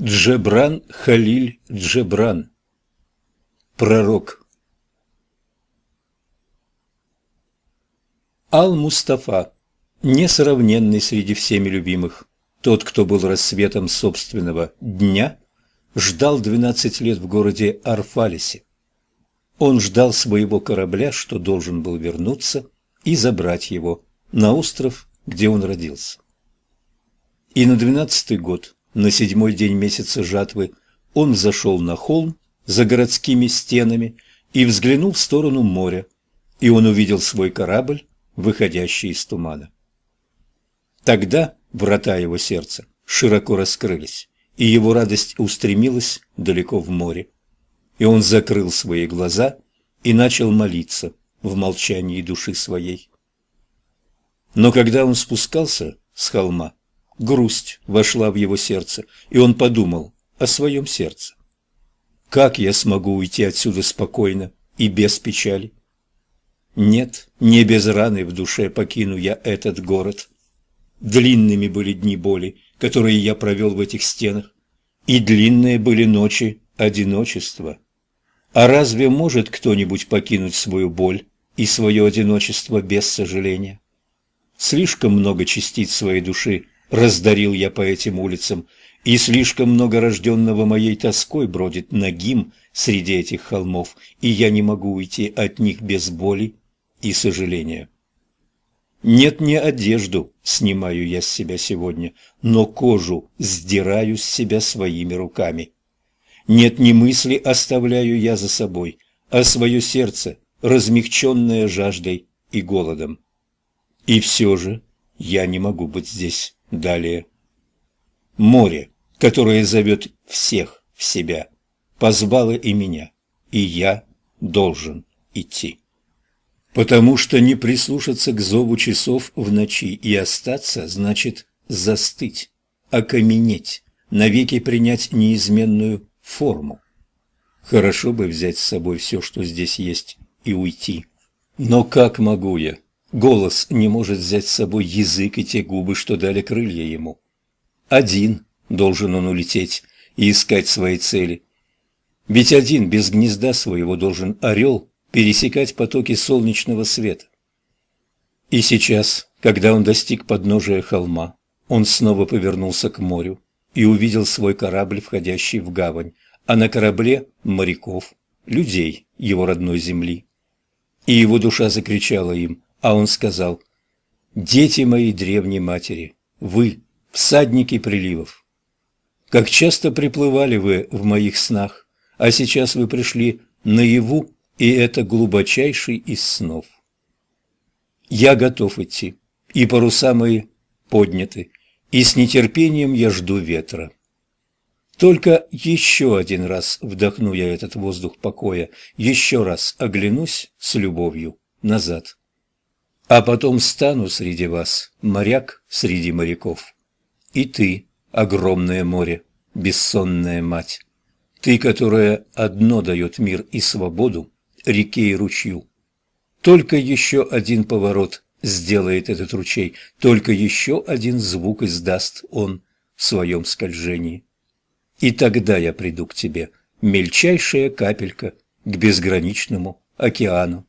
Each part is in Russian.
Джебран Халиль Джебран Пророк Ал-Мустафа, несравненный среди всеми любимых, тот, кто был рассветом собственного дня, ждал двенадцать лет в городе Арфалисе. Он ждал своего корабля, что должен был вернуться и забрать его на остров, где он родился. И на двенадцатый год – на седьмой день месяца жатвы он зашел на холм за городскими стенами и взглянул в сторону моря, и он увидел свой корабль, выходящий из тумана. Тогда врата его сердца широко раскрылись, и его радость устремилась далеко в море. И он закрыл свои глаза и начал молиться в молчании души своей. Но когда он спускался с холма, грусть вошла в его сердце, и он подумал о своем сердце. «Как я смогу уйти отсюда спокойно и без печали?» «Нет, не без раны в душе покину я этот город. Длинными были дни боли, которые я провел в этих стенах, и длинные были ночи одиночества. А разве может кто-нибудь покинуть свою боль и свое одиночество без сожаления?» Слишком много частиц своей души – раздарил я по этим улицам, и слишком много рожденного моей тоской бродит нагим среди этих холмов, и я не могу уйти от них без боли и сожаления. Нет, не одежду снимаю я с себя сегодня, но кожу сдираю с себя своими руками. Нет, ни мысли оставляю я за собой, а свое сердце, размягченное жаждой и голодом. И все же я не могу быть здесь. Далее. Море, которое зовет всех в себя, позвало и меня, и я должен идти. Потому что не прислушаться к зову часов в ночи и остаться, значит застыть, окаменеть, навеки принять неизменную форму. Хорошо бы взять с собой все, что здесь есть, и уйти. Но как могу я? Голос не может взять с собой язык и те губы, что дали крылья ему. Один должен он улететь и искать свои цели. Ведь один без гнезда своего должен орел пересекать потоки солнечного света. И сейчас, когда он достиг подножия холма, он снова повернулся к морю и увидел свой корабль, входящий в гавань, а на корабле – моряков, людей его родной земли. И его душа закричала им – а он сказал, «Дети мои древней матери, вы, всадники приливов, как часто приплывали вы в моих снах, а сейчас вы пришли наяву, и это глубочайший из снов. Я готов идти, и паруса мои подняты, и с нетерпением я жду ветра. Только еще один раз вдохну я этот воздух покоя, еще раз оглянусь с любовью назад а потом стану среди вас, моряк среди моряков. И ты, огромное море, бессонная мать, ты, которая одно дает мир и свободу, реке и ручью. Только еще один поворот сделает этот ручей, только еще один звук издаст он в своем скольжении. И тогда я приду к тебе, мельчайшая капелька, к безграничному океану.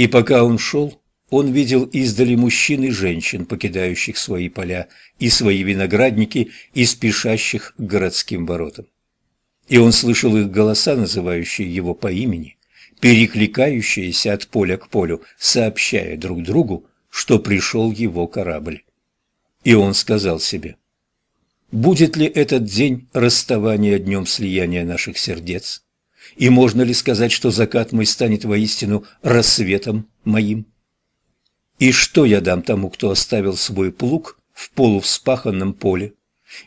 И пока он шел, он видел издали мужчин и женщин, покидающих свои поля и свои виноградники и спешащих к городским воротам. И он слышал их голоса, называющие его по имени, перекликающиеся от поля к полю, сообщая друг другу, что пришел его корабль. И он сказал себе, «Будет ли этот день расставания днем слияния наших сердец?» И можно ли сказать, что закат мой станет воистину рассветом моим? И что я дам тому, кто оставил свой плуг в полувспаханном поле?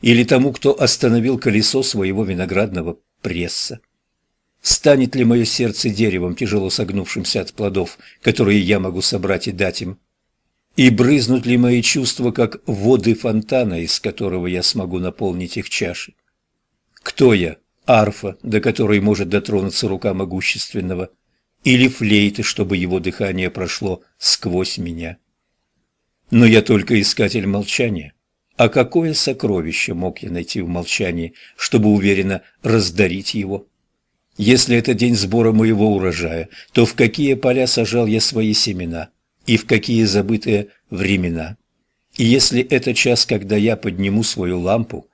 Или тому, кто остановил колесо своего виноградного пресса? Станет ли мое сердце деревом, тяжело согнувшимся от плодов, которые я могу собрать и дать им? И брызнут ли мои чувства, как воды фонтана, из которого я смогу наполнить их чаши? Кто я? арфа, до которой может дотронуться рука могущественного, или флейта, чтобы его дыхание прошло сквозь меня. Но я только искатель молчания. А какое сокровище мог я найти в молчании, чтобы уверенно раздарить его? Если это день сбора моего урожая, то в какие поля сажал я свои семена и в какие забытые времена? И если это час, когда я подниму свою лампу,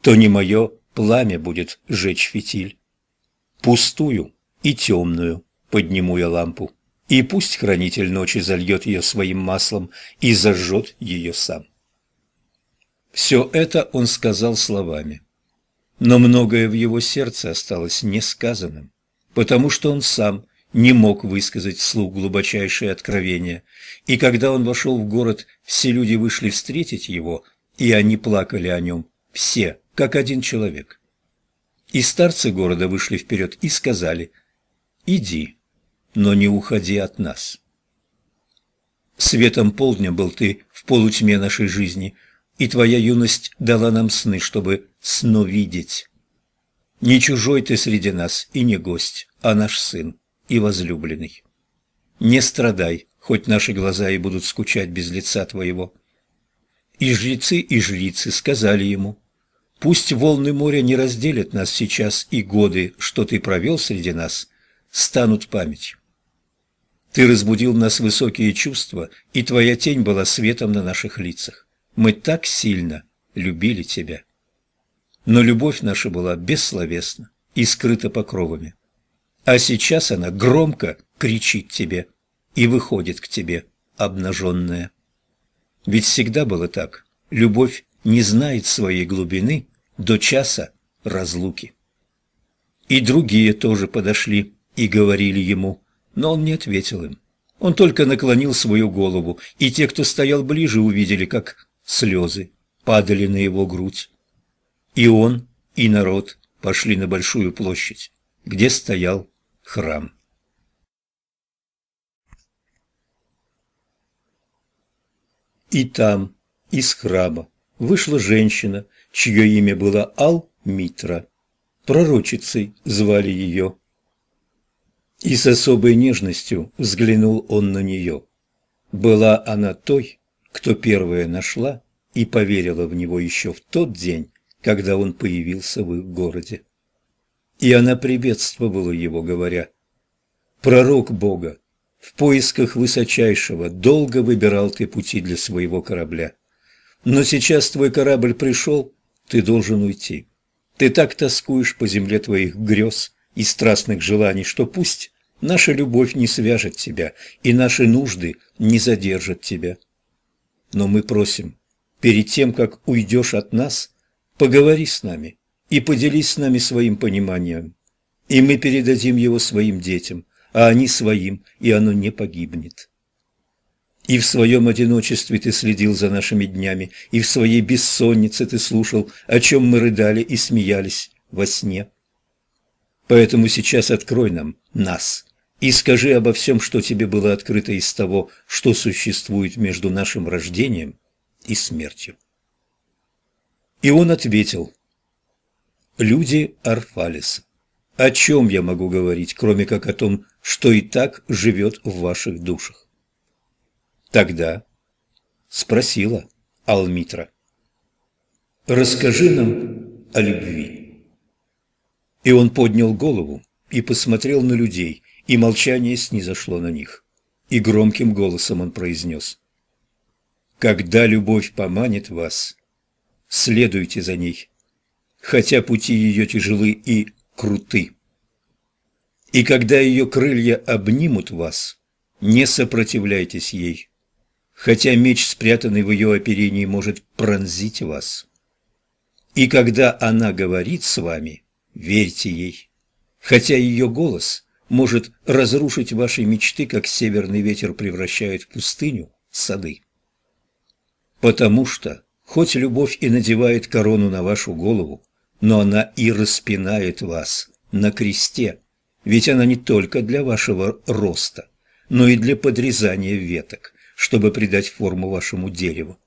то не мое пламя будет жечь фитиль. Пустую и темную подниму я лампу, и пусть хранитель ночи зальет ее своим маслом и зажжет ее сам. Все это он сказал словами, но многое в его сердце осталось несказанным, потому что он сам не мог высказать вслух глубочайшее откровение, и когда он вошел в город, все люди вышли встретить его, и они плакали о нем, все как один человек. И старцы города вышли вперед и сказали «Иди, но не уходи от нас». Светом полдня был ты в полутьме нашей жизни, и твоя юность дала нам сны, чтобы сно видеть. Не чужой ты среди нас и не гость, а наш сын и возлюбленный. Не страдай, хоть наши глаза и будут скучать без лица твоего. И жрецы, и жрицы сказали ему, Пусть волны моря не разделят нас сейчас, и годы, что ты провел среди нас, станут память. Ты разбудил в нас высокие чувства, и твоя тень была светом на наших лицах. Мы так сильно любили тебя. Но любовь наша была бессловесна и скрыта покровами. А сейчас она громко кричит тебе и выходит к тебе, обнаженная. Ведь всегда было так. Любовь не знает своей глубины до часа разлуки. И другие тоже подошли и говорили ему, но он не ответил им. Он только наклонил свою голову, и те, кто стоял ближе, увидели, как слезы падали на его грудь. И он, и народ пошли на большую площадь, где стоял храм. И там, из храма, вышла женщина, чье имя было Ал-Митра. Пророчицей звали ее. И с особой нежностью взглянул он на нее. Была она той, кто первая нашла и поверила в него еще в тот день, когда он появился в их городе. И она приветствовала его, говоря, «Пророк Бога, в поисках высочайшего долго выбирал ты пути для своего корабля. Но сейчас твой корабль пришел, ты должен уйти. Ты так тоскуешь по земле твоих грез и страстных желаний, что пусть наша любовь не свяжет тебя, и наши нужды не задержат тебя. Но мы просим, перед тем, как уйдешь от нас, поговори с нами и поделись с нами своим пониманием, и мы передадим его своим детям, а они своим, и оно не погибнет. И в своем одиночестве ты следил за нашими днями, и в своей бессоннице ты слушал, о чем мы рыдали и смеялись во сне. Поэтому сейчас открой нам нас и скажи обо всем, что тебе было открыто из того, что существует между нашим рождением и смертью. И он ответил, «Люди Арфалиса, о чем я могу говорить, кроме как о том, что и так живет в ваших душах? Тогда спросила Алмитра. «Расскажи нам о любви». И он поднял голову и посмотрел на людей, и молчание снизошло на них. И громким голосом он произнес. «Когда любовь поманит вас, следуйте за ней, хотя пути ее тяжелы и круты. И когда ее крылья обнимут вас, не сопротивляйтесь ей, хотя меч, спрятанный в ее оперении, может пронзить вас. И когда она говорит с вами, верьте ей, хотя ее голос может разрушить ваши мечты, как северный ветер превращает в пустыню сады. Потому что, хоть любовь и надевает корону на вашу голову, но она и распинает вас на кресте, ведь она не только для вашего роста, но и для подрезания веток чтобы придать форму вашему дереву.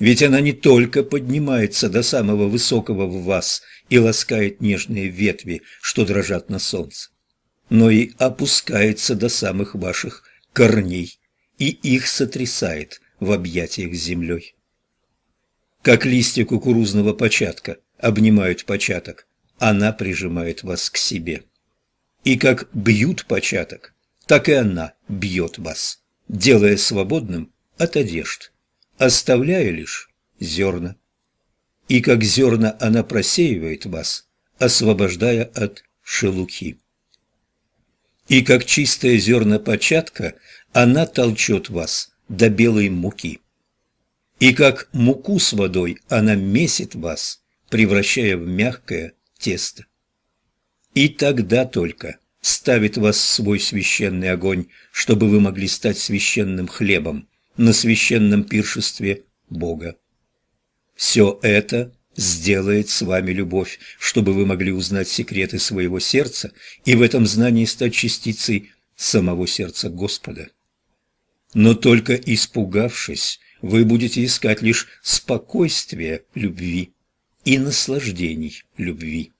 Ведь она не только поднимается до самого высокого в вас и ласкает нежные ветви, что дрожат на солнце, но и опускается до самых ваших корней и их сотрясает в объятиях с землей. Как листья кукурузного початка обнимают початок, она прижимает вас к себе. И как бьют початок, так и она бьет вас делая свободным от одежд, оставляя лишь зерна. И как зерна она просеивает вас, освобождая от шелухи. И как чистое зерна початка она толчет вас до белой муки. И как муку с водой она месит вас, превращая в мягкое тесто. И тогда только – ставит вас свой священный огонь, чтобы вы могли стать священным хлебом на священном пиршестве Бога. Все это сделает с вами любовь, чтобы вы могли узнать секреты своего сердца и в этом знании стать частицей самого сердца Господа. Но только испугавшись, вы будете искать лишь спокойствие любви и наслаждений любви.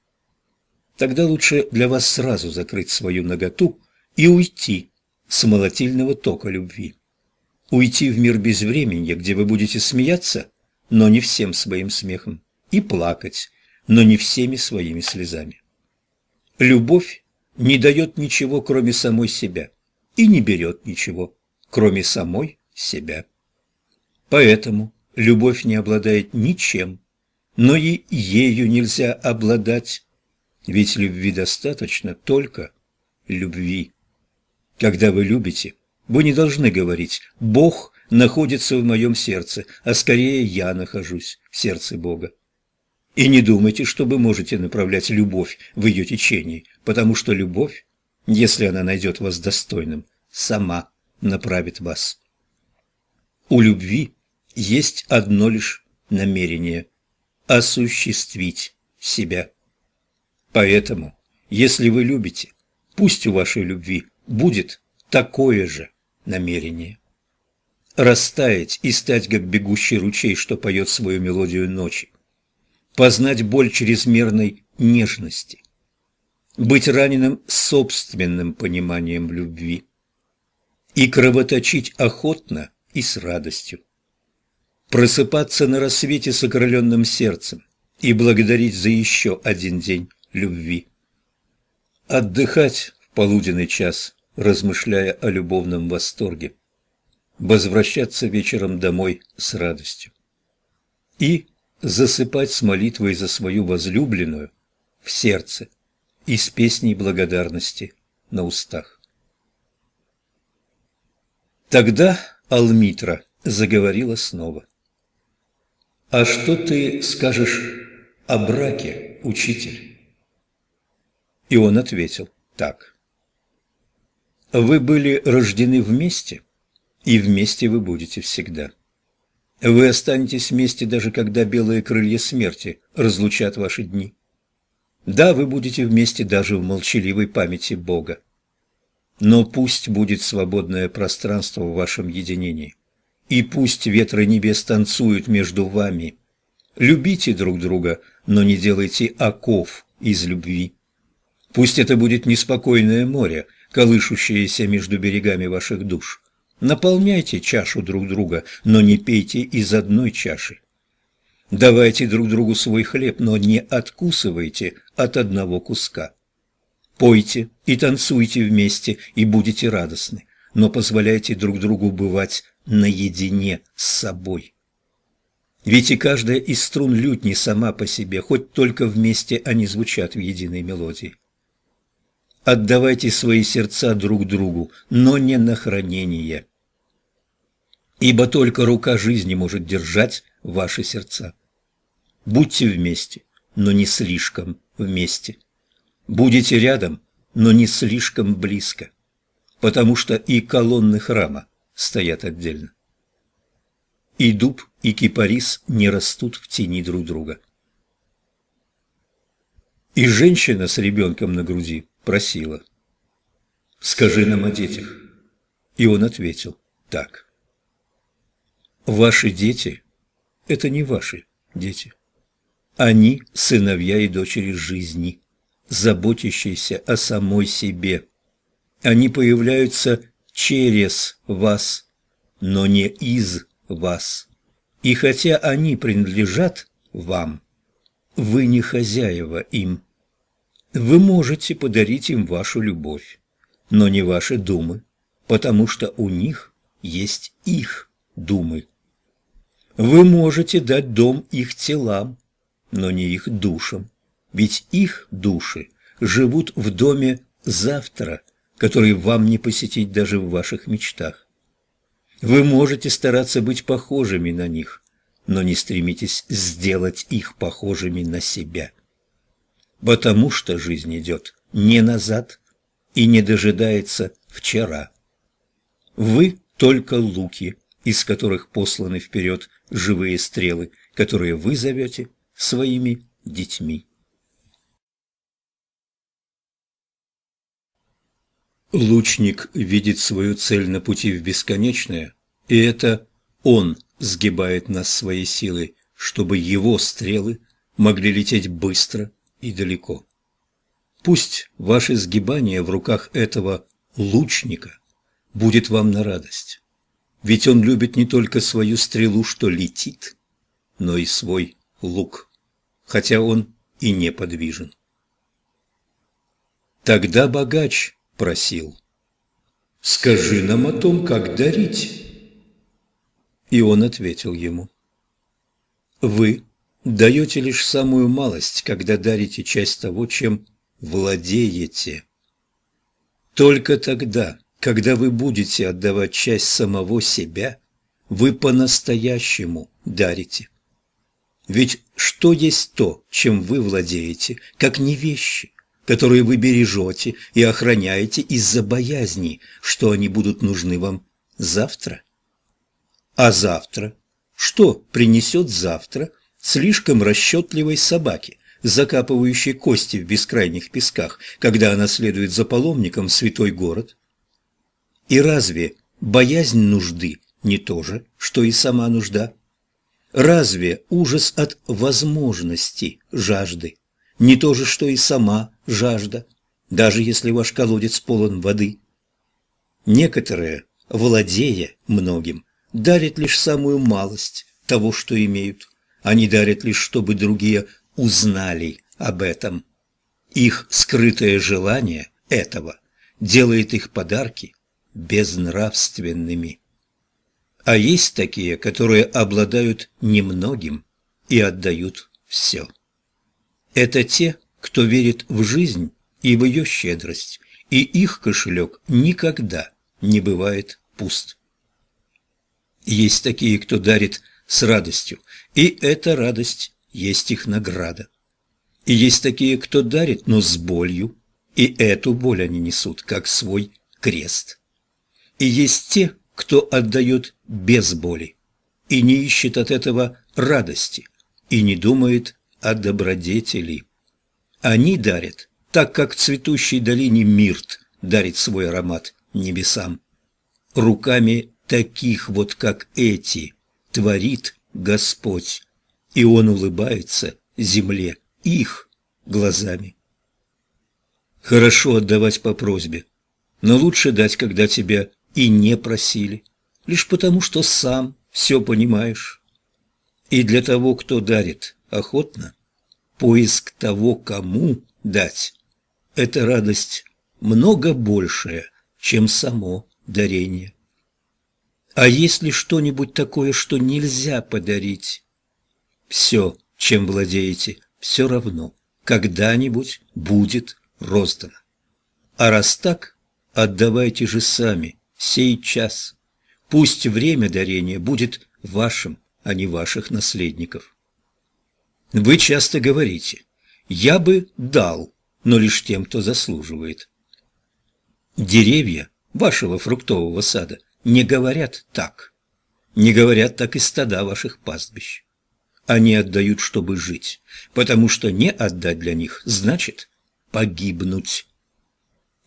Тогда лучше для вас сразу закрыть свою наготу и уйти с молотильного тока любви. Уйти в мир безвременья, где вы будете смеяться, но не всем своим смехом, и плакать, но не всеми своими слезами. Любовь не дает ничего, кроме самой себя, и не берет ничего, кроме самой себя. Поэтому любовь не обладает ничем, но и ею нельзя обладать, ведь любви достаточно только любви. Когда вы любите, вы не должны говорить «Бог находится в моем сердце», а скорее «Я нахожусь в сердце Бога». И не думайте, что вы можете направлять любовь в ее течении, потому что любовь, если она найдет вас достойным, сама направит вас. У любви есть одно лишь намерение – осуществить себя. Поэтому, если вы любите, пусть у вашей любви будет такое же намерение. Растаять и стать, как бегущий ручей, что поет свою мелодию ночи. Познать боль чрезмерной нежности. Быть раненым собственным пониманием любви. И кровоточить охотно и с радостью. Просыпаться на рассвете с окрыленным сердцем и благодарить за еще один день любви. Отдыхать в полуденный час, размышляя о любовном восторге. Возвращаться вечером домой с радостью. И засыпать с молитвой за свою возлюбленную в сердце и с песней благодарности на устах. Тогда Алмитра заговорила снова. «А что ты скажешь о браке, учитель?» И он ответил так. Вы были рождены вместе, и вместе вы будете всегда. Вы останетесь вместе, даже когда белые крылья смерти разлучат ваши дни. Да, вы будете вместе даже в молчаливой памяти Бога. Но пусть будет свободное пространство в вашем единении, и пусть ветры небес танцуют между вами. Любите друг друга, но не делайте оков из любви. Пусть это будет неспокойное море, колышущееся между берегами ваших душ. Наполняйте чашу друг друга, но не пейте из одной чаши. Давайте друг другу свой хлеб, но не откусывайте от одного куска. Пойте и танцуйте вместе, и будете радостны, но позволяйте друг другу бывать наедине с собой. Ведь и каждая из струн лютни сама по себе, хоть только вместе они звучат в единой мелодии. Отдавайте свои сердца друг другу, но не на хранение. Ибо только рука жизни может держать ваши сердца. Будьте вместе, но не слишком вместе. Будете рядом, но не слишком близко, потому что и колонны храма стоят отдельно. И дуб, и кипарис не растут в тени друг друга. И женщина с ребенком на груди – просила. «Скажи нам о детях». И он ответил так. «Ваши дети – это не ваши дети. Они – сыновья и дочери жизни, заботящиеся о самой себе. Они появляются через вас, но не из вас. И хотя они принадлежат вам, вы не хозяева им. Вы можете подарить им вашу любовь, но не ваши думы, потому что у них есть их думы. Вы можете дать дом их телам, но не их душам, ведь их души живут в доме завтра, который вам не посетить даже в ваших мечтах. Вы можете стараться быть похожими на них, но не стремитесь сделать их похожими на себя потому что жизнь идет не назад и не дожидается вчера. Вы только луки, из которых посланы вперед живые стрелы, которые вы зовете своими детьми. Лучник видит свою цель на пути в бесконечное, и это он сгибает нас своей силой, чтобы его стрелы могли лететь быстро – и далеко. Пусть ваше сгибание в руках этого лучника будет вам на радость, ведь он любит не только свою стрелу, что летит, но и свой лук, хотя он и неподвижен. Тогда богач просил, «Скажи нам о том, как дарить». И он ответил ему, «Вы Даете лишь самую малость, когда дарите часть того, чем владеете. Только тогда, когда вы будете отдавать часть самого себя, вы по-настоящему дарите. Ведь что есть то, чем вы владеете, как не вещи, которые вы бережете и охраняете из-за боязни, что они будут нужны вам завтра? А завтра? Что принесет завтра – слишком расчетливой собаки, закапывающей кости в бескрайних песках, когда она следует за паломником в святой город? И разве боязнь нужды не то же, что и сама нужда? Разве ужас от возможности жажды не то же, что и сама жажда, даже если ваш колодец полон воды? Некоторые, владея многим, дарят лишь самую малость того, что имеют – они дарят лишь, чтобы другие узнали об этом. Их скрытое желание этого делает их подарки безнравственными. А есть такие, которые обладают немногим и отдают все. Это те, кто верит в жизнь и в ее щедрость, и их кошелек никогда не бывает пуст. Есть такие, кто дарит с радостью, и эта радость есть их награда. И есть такие, кто дарит, но с болью, и эту боль они несут, как свой крест. И есть те, кто отдает без боли, и не ищет от этого радости, и не думает о добродетели. Они дарят, так как в цветущей долине мирт дарит свой аромат небесам. Руками таких вот, как эти, творит Господь, и Он улыбается земле их глазами. Хорошо отдавать по просьбе, но лучше дать, когда тебя и не просили, лишь потому, что сам все понимаешь. И для того, кто дарит охотно, поиск того, кому дать, это радость много большая, чем само дарение. А есть ли что-нибудь такое, что нельзя подарить? Все, чем владеете, все равно, когда-нибудь будет роздано. А раз так, отдавайте же сами, сей час. Пусть время дарения будет вашим, а не ваших наследников. Вы часто говорите «я бы дал», но лишь тем, кто заслуживает. Деревья вашего фруктового сада – не говорят так. Не говорят так и стада ваших пастбищ. Они отдают, чтобы жить, потому что не отдать для них значит погибнуть.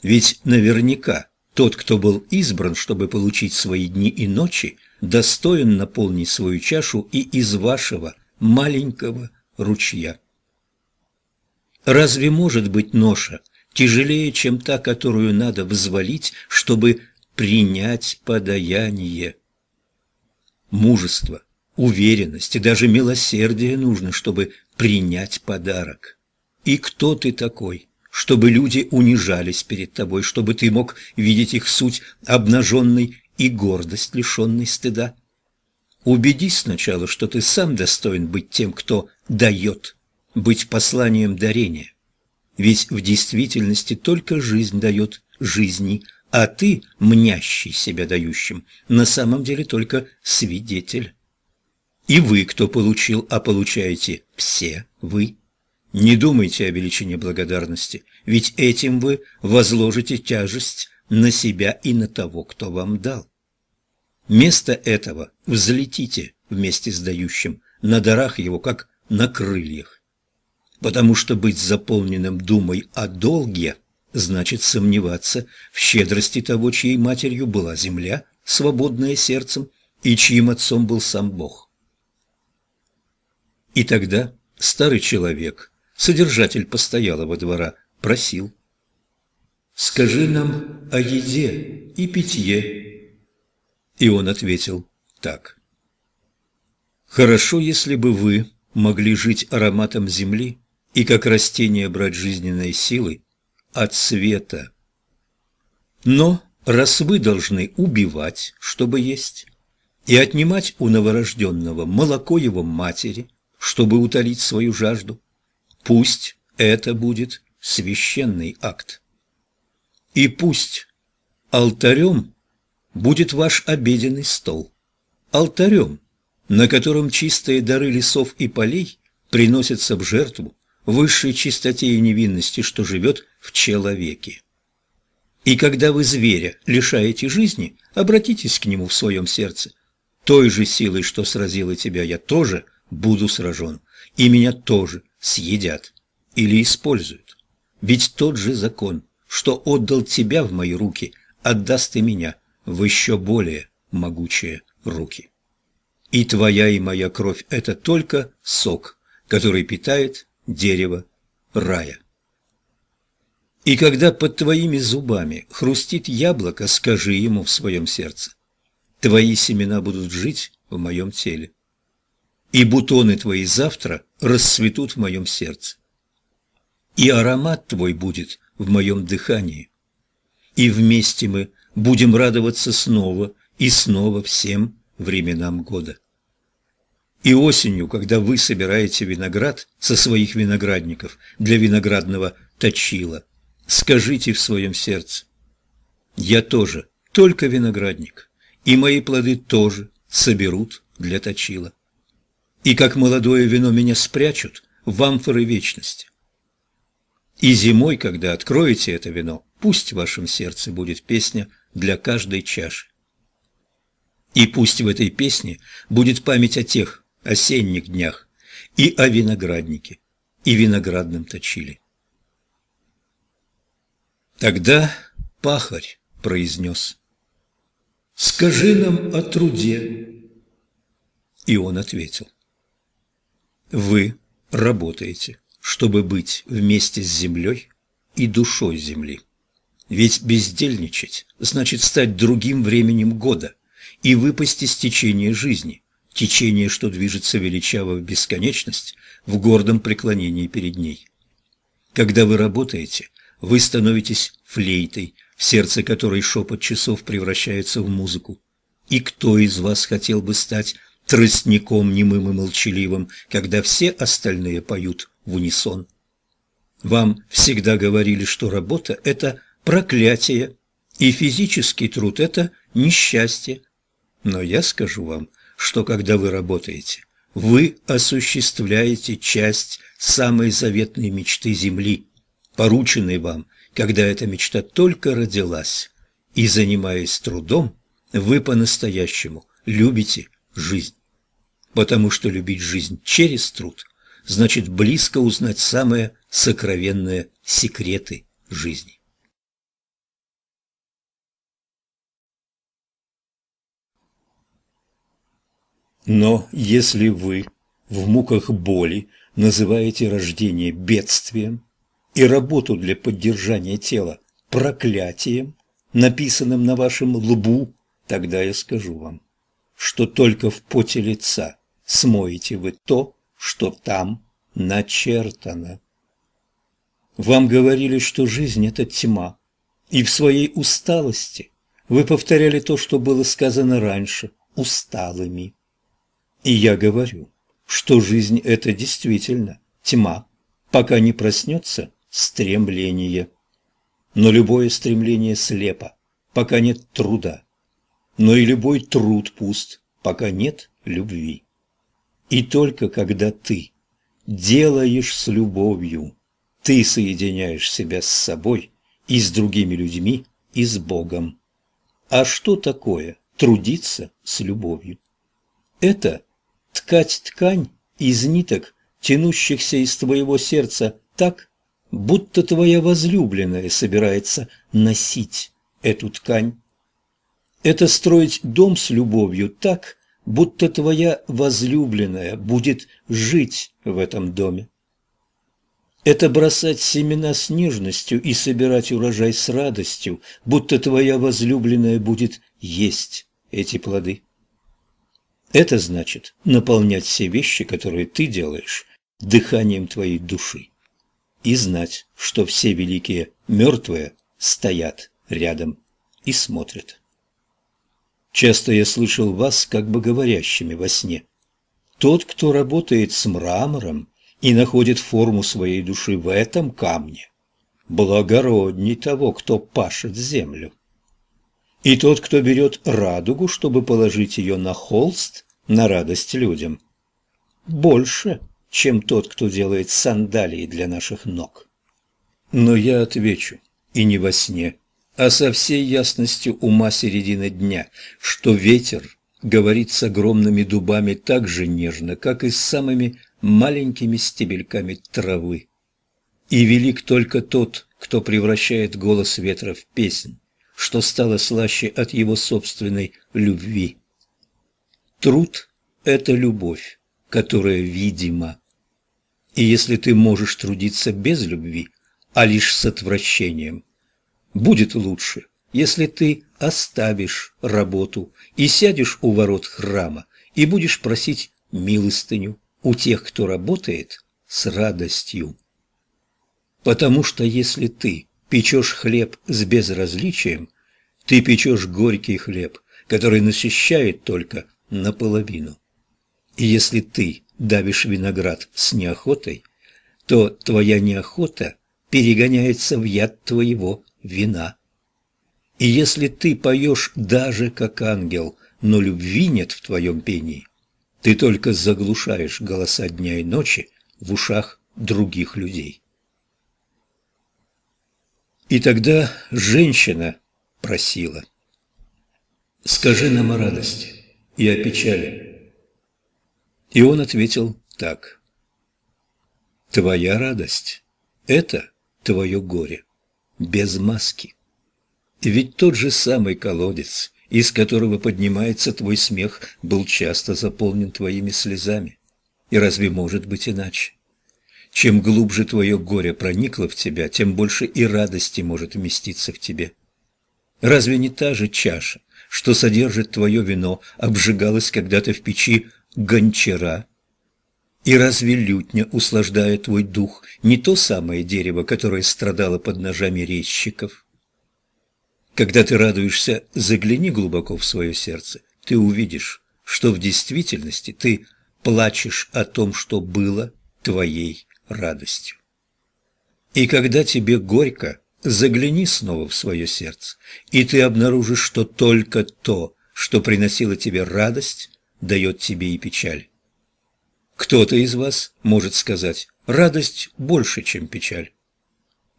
Ведь наверняка тот, кто был избран, чтобы получить свои дни и ночи, достоин наполнить свою чашу и из вашего маленького ручья. Разве может быть ноша тяжелее, чем та, которую надо взвалить, чтобы принять подаяние. Мужество, уверенность и даже милосердие нужно, чтобы принять подарок. И кто ты такой, чтобы люди унижались перед тобой, чтобы ты мог видеть их суть обнаженной и гордость, лишенной стыда? Убедись сначала, что ты сам достоин быть тем, кто дает, быть посланием дарения. Ведь в действительности только жизнь дает жизни – а ты, мнящий себя дающим, на самом деле только свидетель. И вы, кто получил, а получаете все вы. Не думайте о величине благодарности, ведь этим вы возложите тяжесть на себя и на того, кто вам дал. Вместо этого взлетите вместе с дающим на дарах его, как на крыльях. Потому что быть заполненным думой о долге – значит сомневаться в щедрости того, чьей матерью была земля, свободная сердцем, и чьим отцом был сам Бог. И тогда старый человек, содержатель постоялого двора, просил, «Скажи нам о еде и питье». И он ответил так, «Хорошо, если бы вы могли жить ароматом земли и как растение брать жизненной силой» от света. Но раз вы должны убивать, чтобы есть, и отнимать у новорожденного молоко его матери, чтобы утолить свою жажду, пусть это будет священный акт. И пусть алтарем будет ваш обеденный стол, алтарем, на котором чистые дары лесов и полей приносятся в жертву высшей чистоте и невинности, что живет в человеке. И когда вы зверя лишаете жизни, обратитесь к нему в своем сердце. Той же силой, что сразила тебя, я тоже буду сражен, и меня тоже съедят или используют. Ведь тот же закон, что отдал тебя в мои руки, отдаст и меня в еще более могучие руки. И твоя и моя кровь – это только сок, который питает дерево рая. И когда под твоими зубами хрустит яблоко, скажи ему в своем сердце, «Твои семена будут жить в моем теле, и бутоны твои завтра расцветут в моем сердце, и аромат твой будет в моем дыхании, и вместе мы будем радоваться снова и снова всем временам года». И осенью, когда вы собираете виноград со своих виноградников для виноградного точила – скажите в своем сердце. Я тоже, только виноградник, и мои плоды тоже соберут для точила. И как молодое вино меня спрячут в амфоры вечности. И зимой, когда откроете это вино, пусть в вашем сердце будет песня для каждой чаши. И пусть в этой песне будет память о тех осенних днях и о винограднике, и виноградном точиле. Тогда пахарь произнес. «Скажи нам о труде». И он ответил. «Вы работаете, чтобы быть вместе с землей и душой земли. Ведь бездельничать значит стать другим временем года и выпасть из течения жизни, течение, что движется величаво в бесконечность, в гордом преклонении перед ней. Когда вы работаете – вы становитесь флейтой, в сердце которой шепот часов превращается в музыку. И кто из вас хотел бы стать тростником немым и молчаливым, когда все остальные поют в унисон? Вам всегда говорили, что работа – это проклятие, и физический труд – это несчастье. Но я скажу вам, что когда вы работаете, вы осуществляете часть самой заветной мечты Земли – порученный вам, когда эта мечта только родилась. И, занимаясь трудом, вы по-настоящему любите жизнь. Потому что любить жизнь через труд значит близко узнать самые сокровенные секреты жизни. Но если вы в муках боли называете рождение бедствием, и работу для поддержания тела проклятием, написанным на вашем лбу, тогда я скажу вам, что только в поте лица смоете вы то, что там начертано. Вам говорили, что жизнь – это тьма, и в своей усталости вы повторяли то, что было сказано раньше, усталыми. И я говорю, что жизнь – это действительно тьма, пока не проснется – стремление. Но любое стремление слепо, пока нет труда. Но и любой труд пуст, пока нет любви. И только когда ты делаешь с любовью, ты соединяешь себя с собой и с другими людьми и с Богом. А что такое трудиться с любовью? Это ткать ткань из ниток, тянущихся из твоего сердца так, будто твоя возлюбленная собирается носить эту ткань. Это строить дом с любовью так, будто твоя возлюбленная будет жить в этом доме. Это бросать семена с нежностью и собирать урожай с радостью, будто твоя возлюбленная будет есть эти плоды. Это значит наполнять все вещи, которые ты делаешь, дыханием твоей души и знать, что все великие мертвые стоят рядом и смотрят. Часто я слышал вас как бы говорящими во сне. Тот, кто работает с мрамором и находит форму своей души в этом камне, благородней того, кто пашет землю. И тот, кто берет радугу, чтобы положить ее на холст, на радость людям, больше чем тот, кто делает сандалии для наших ног. Но я отвечу, и не во сне, а со всей ясностью ума середины дня, что ветер говорит с огромными дубами так же нежно, как и с самыми маленькими стебельками травы. И велик только тот, кто превращает голос ветра в песнь, что стало слаще от его собственной любви. Труд — это любовь, которая видима. И если ты можешь трудиться без любви, а лишь с отвращением, будет лучше, если ты оставишь работу и сядешь у ворот храма и будешь просить милостыню у тех, кто работает, с радостью. Потому что если ты печешь хлеб с безразличием, ты печешь горький хлеб, который насыщает только наполовину. И если ты давишь виноград с неохотой, то твоя неохота перегоняется в яд твоего вина. И если ты поешь даже как ангел, но любви нет в твоем пении, ты только заглушаешь голоса дня и ночи в ушах других людей. И тогда женщина просила, «Скажи нам о радости и о печали» И он ответил так. «Твоя радость — это твое горе, без маски. Ведь тот же самый колодец, из которого поднимается твой смех, был часто заполнен твоими слезами. И разве может быть иначе? Чем глубже твое горе проникло в тебя, тем больше и радости может вместиться в тебе. Разве не та же чаша, что содержит твое вино, обжигалась когда-то в печи, гончара. И разве лютня услаждает твой дух, не то самое дерево, которое страдало под ножами резчиков? Когда ты радуешься, загляни глубоко в свое сердце, ты увидишь, что в действительности ты плачешь о том, что было твоей радостью. И когда тебе горько, загляни снова в свое сердце, и ты обнаружишь, что только то, что приносило тебе радость, дает тебе и печаль. Кто-то из вас может сказать «радость больше, чем печаль».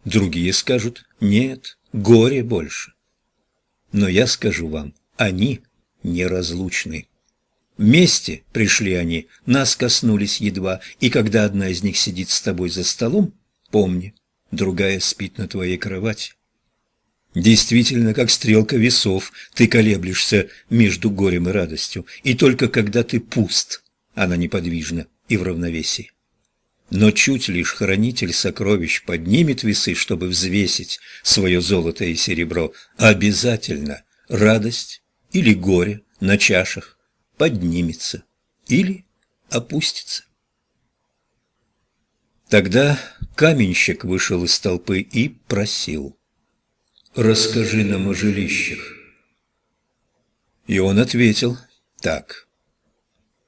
Другие скажут «нет, горе больше». Но я скажу вам, они неразлучны. Вместе пришли они, нас коснулись едва, и когда одна из них сидит с тобой за столом, помни, другая спит на твоей кровати. Действительно, как стрелка весов, ты колеблешься между горем и радостью, и только когда ты пуст, она неподвижна и в равновесии. Но чуть лишь хранитель сокровищ поднимет весы, чтобы взвесить свое золото и серебро, обязательно радость или горе на чашах поднимется или опустится. Тогда каменщик вышел из толпы и просил расскажи нам о жилищах». И он ответил так.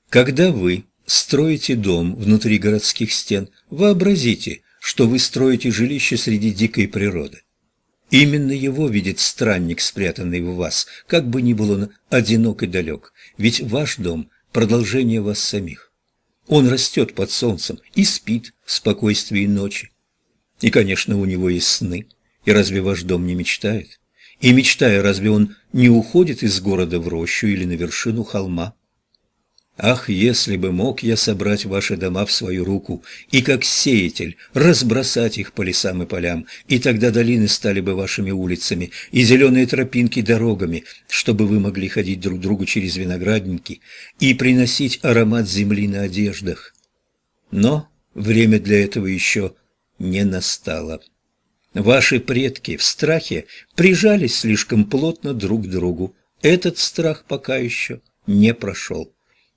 «Когда вы строите дом внутри городских стен, вообразите, что вы строите жилище среди дикой природы. Именно его видит странник, спрятанный в вас, как бы ни был он одинок и далек, ведь ваш дом – продолжение вас самих. Он растет под солнцем и спит в спокойствии ночи. И, конечно, у него есть сны – и разве ваш дом не мечтает? И мечтая, разве он не уходит из города в рощу или на вершину холма? Ах, если бы мог я собрать ваши дома в свою руку и, как сеятель, разбросать их по лесам и полям, и тогда долины стали бы вашими улицами и зеленые тропинки дорогами, чтобы вы могли ходить друг другу через виноградники и приносить аромат земли на одеждах. Но время для этого еще не настало. Ваши предки в страхе прижались слишком плотно друг к другу. Этот страх пока еще не прошел.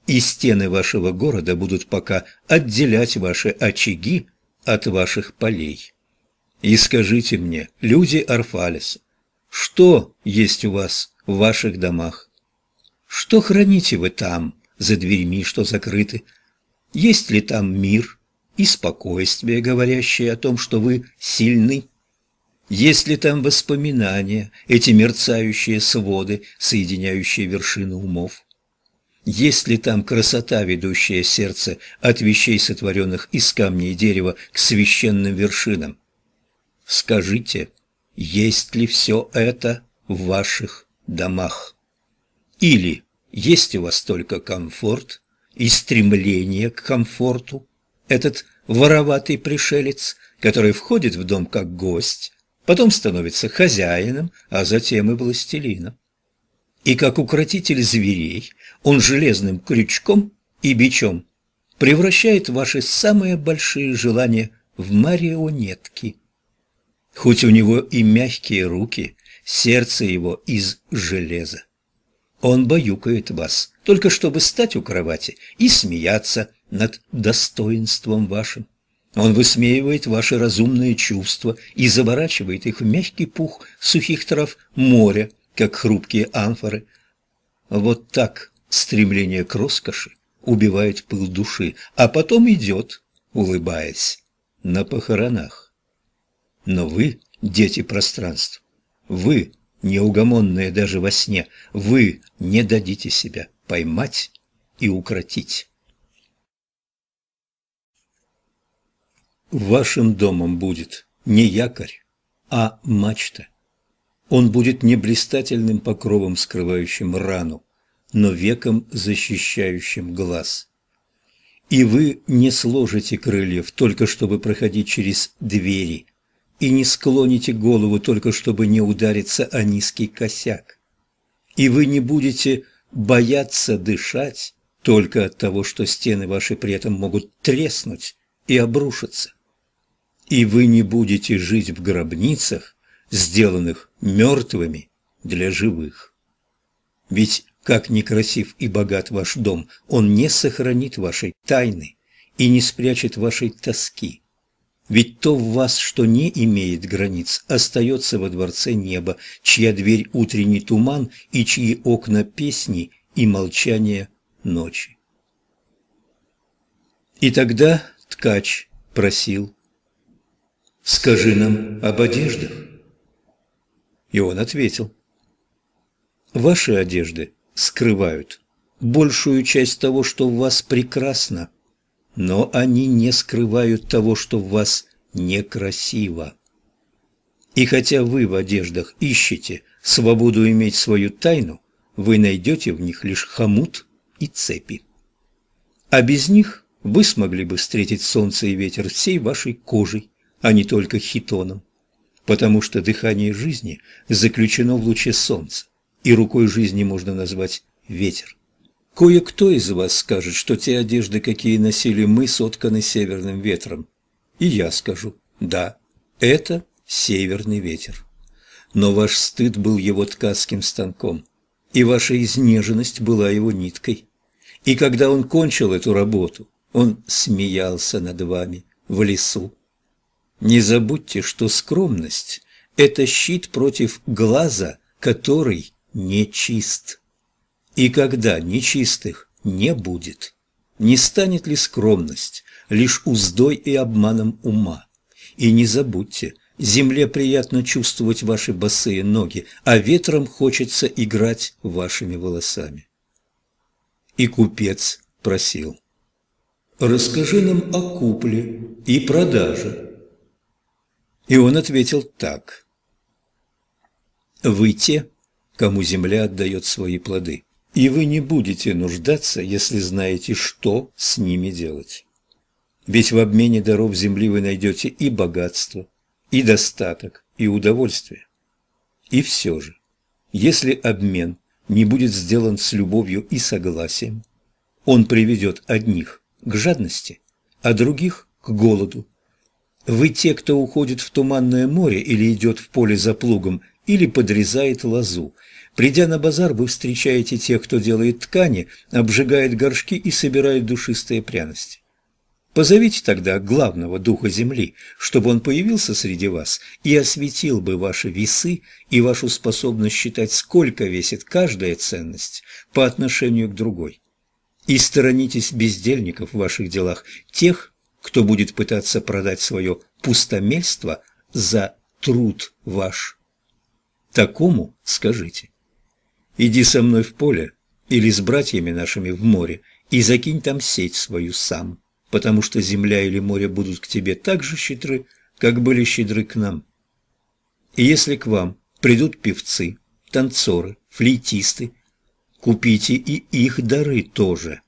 И стены вашего города будут пока отделять ваши очаги от ваших полей. И скажите мне, люди Арфалиса, что есть у вас в ваших домах? Что храните вы там, за дверьми, что закрыты? Есть ли там мир и спокойствие, говорящие о том, что вы сильны? Есть ли там воспоминания, эти мерцающие своды, соединяющие вершины умов? Есть ли там красота, ведущая сердце от вещей, сотворенных из камня и дерева, к священным вершинам? Скажите, есть ли все это в ваших домах? Или есть у вас только комфорт и стремление к комфорту? Этот вороватый пришелец, который входит в дом как гость, потом становится хозяином, а затем и властелином. И как укротитель зверей, он железным крючком и бичом превращает ваши самые большие желания в марионетки. Хоть у него и мягкие руки, сердце его из железа. Он баюкает вас, только чтобы стать у кровати и смеяться над достоинством вашим. Он высмеивает ваши разумные чувства и заворачивает их в мягкий пух сухих трав моря, как хрупкие амфоры. Вот так стремление к роскоши убивает пыл души, а потом идет, улыбаясь, на похоронах. Но вы, дети пространств, вы, неугомонные даже во сне, вы не дадите себя поймать и укротить. Вашим домом будет не якорь, а мачта. Он будет не блистательным покровом, скрывающим рану, но веком защищающим глаз. И вы не сложите крыльев, только чтобы проходить через двери, и не склоните голову, только чтобы не удариться о низкий косяк. И вы не будете бояться дышать только от того, что стены ваши при этом могут треснуть и обрушиться и вы не будете жить в гробницах, сделанных мертвыми для живых. Ведь, как некрасив и богат ваш дом, он не сохранит вашей тайны и не спрячет вашей тоски. Ведь то в вас, что не имеет границ, остается во дворце неба, чья дверь утренний туман и чьи окна песни и молчание ночи. И тогда ткач просил скажи нам об одеждах». И он ответил, «Ваши одежды скрывают большую часть того, что в вас прекрасно, но они не скрывают того, что в вас некрасиво. И хотя вы в одеждах ищете свободу иметь свою тайну, вы найдете в них лишь хомут и цепи. А без них вы смогли бы встретить солнце и ветер всей вашей кожей, а не только хитоном. Потому что дыхание жизни заключено в луче солнца, и рукой жизни можно назвать ветер. Кое-кто из вас скажет, что те одежды, какие носили мы, сотканы северным ветром. И я скажу, да, это северный ветер. Но ваш стыд был его ткацким станком, и ваша изнеженность была его ниткой. И когда он кончил эту работу, он смеялся над вами в лесу. Не забудьте, что скромность – это щит против глаза, который нечист. И когда нечистых не будет, не станет ли скромность лишь уздой и обманом ума? И не забудьте, земле приятно чувствовать ваши босые ноги, а ветром хочется играть вашими волосами. И купец просил, «Расскажи нам о купле и продаже» И он ответил так. «Вы те, кому земля отдает свои плоды, и вы не будете нуждаться, если знаете, что с ними делать. Ведь в обмене даров земли вы найдете и богатство, и достаток, и удовольствие. И все же, если обмен не будет сделан с любовью и согласием, он приведет одних к жадности, а других к голоду вы те, кто уходит в туманное море или идет в поле за плугом, или подрезает лозу. Придя на базар, вы встречаете тех, кто делает ткани, обжигает горшки и собирает душистые пряности. Позовите тогда главного духа земли, чтобы он появился среди вас и осветил бы ваши весы и вашу способность считать, сколько весит каждая ценность по отношению к другой. И сторонитесь бездельников в ваших делах, тех, кто будет пытаться продать свое пустомельство за труд ваш. Такому скажите. Иди со мной в поле или с братьями нашими в море и закинь там сеть свою сам, потому что земля или море будут к тебе так же щедры, как были щедры к нам. И если к вам придут певцы, танцоры, флейтисты, купите и их дары тоже,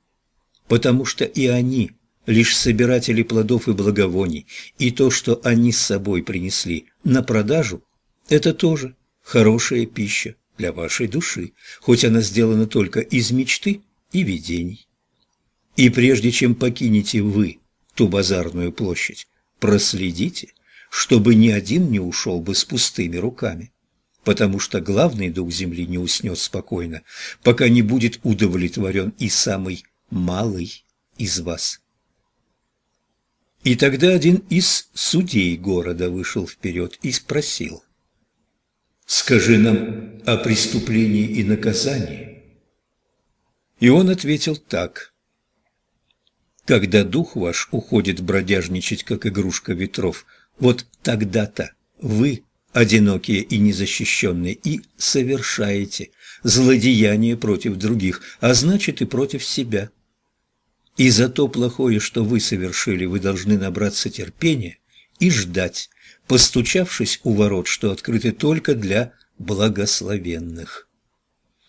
потому что и они – лишь собиратели плодов и благовоний, и то, что они с собой принесли на продажу, это тоже хорошая пища для вашей души, хоть она сделана только из мечты и видений. И прежде чем покинете вы ту базарную площадь, проследите, чтобы ни один не ушел бы с пустыми руками, потому что главный дух земли не уснет спокойно, пока не будет удовлетворен и самый малый из вас. И тогда один из судей города вышел вперед и спросил. «Скажи нам о преступлении и наказании». И он ответил так. «Когда дух ваш уходит бродяжничать, как игрушка ветров, вот тогда-то вы, одинокие и незащищенные, и совершаете злодеяние против других, а значит и против себя». И за то плохое, что вы совершили, вы должны набраться терпения и ждать, постучавшись у ворот, что открыты только для благословенных.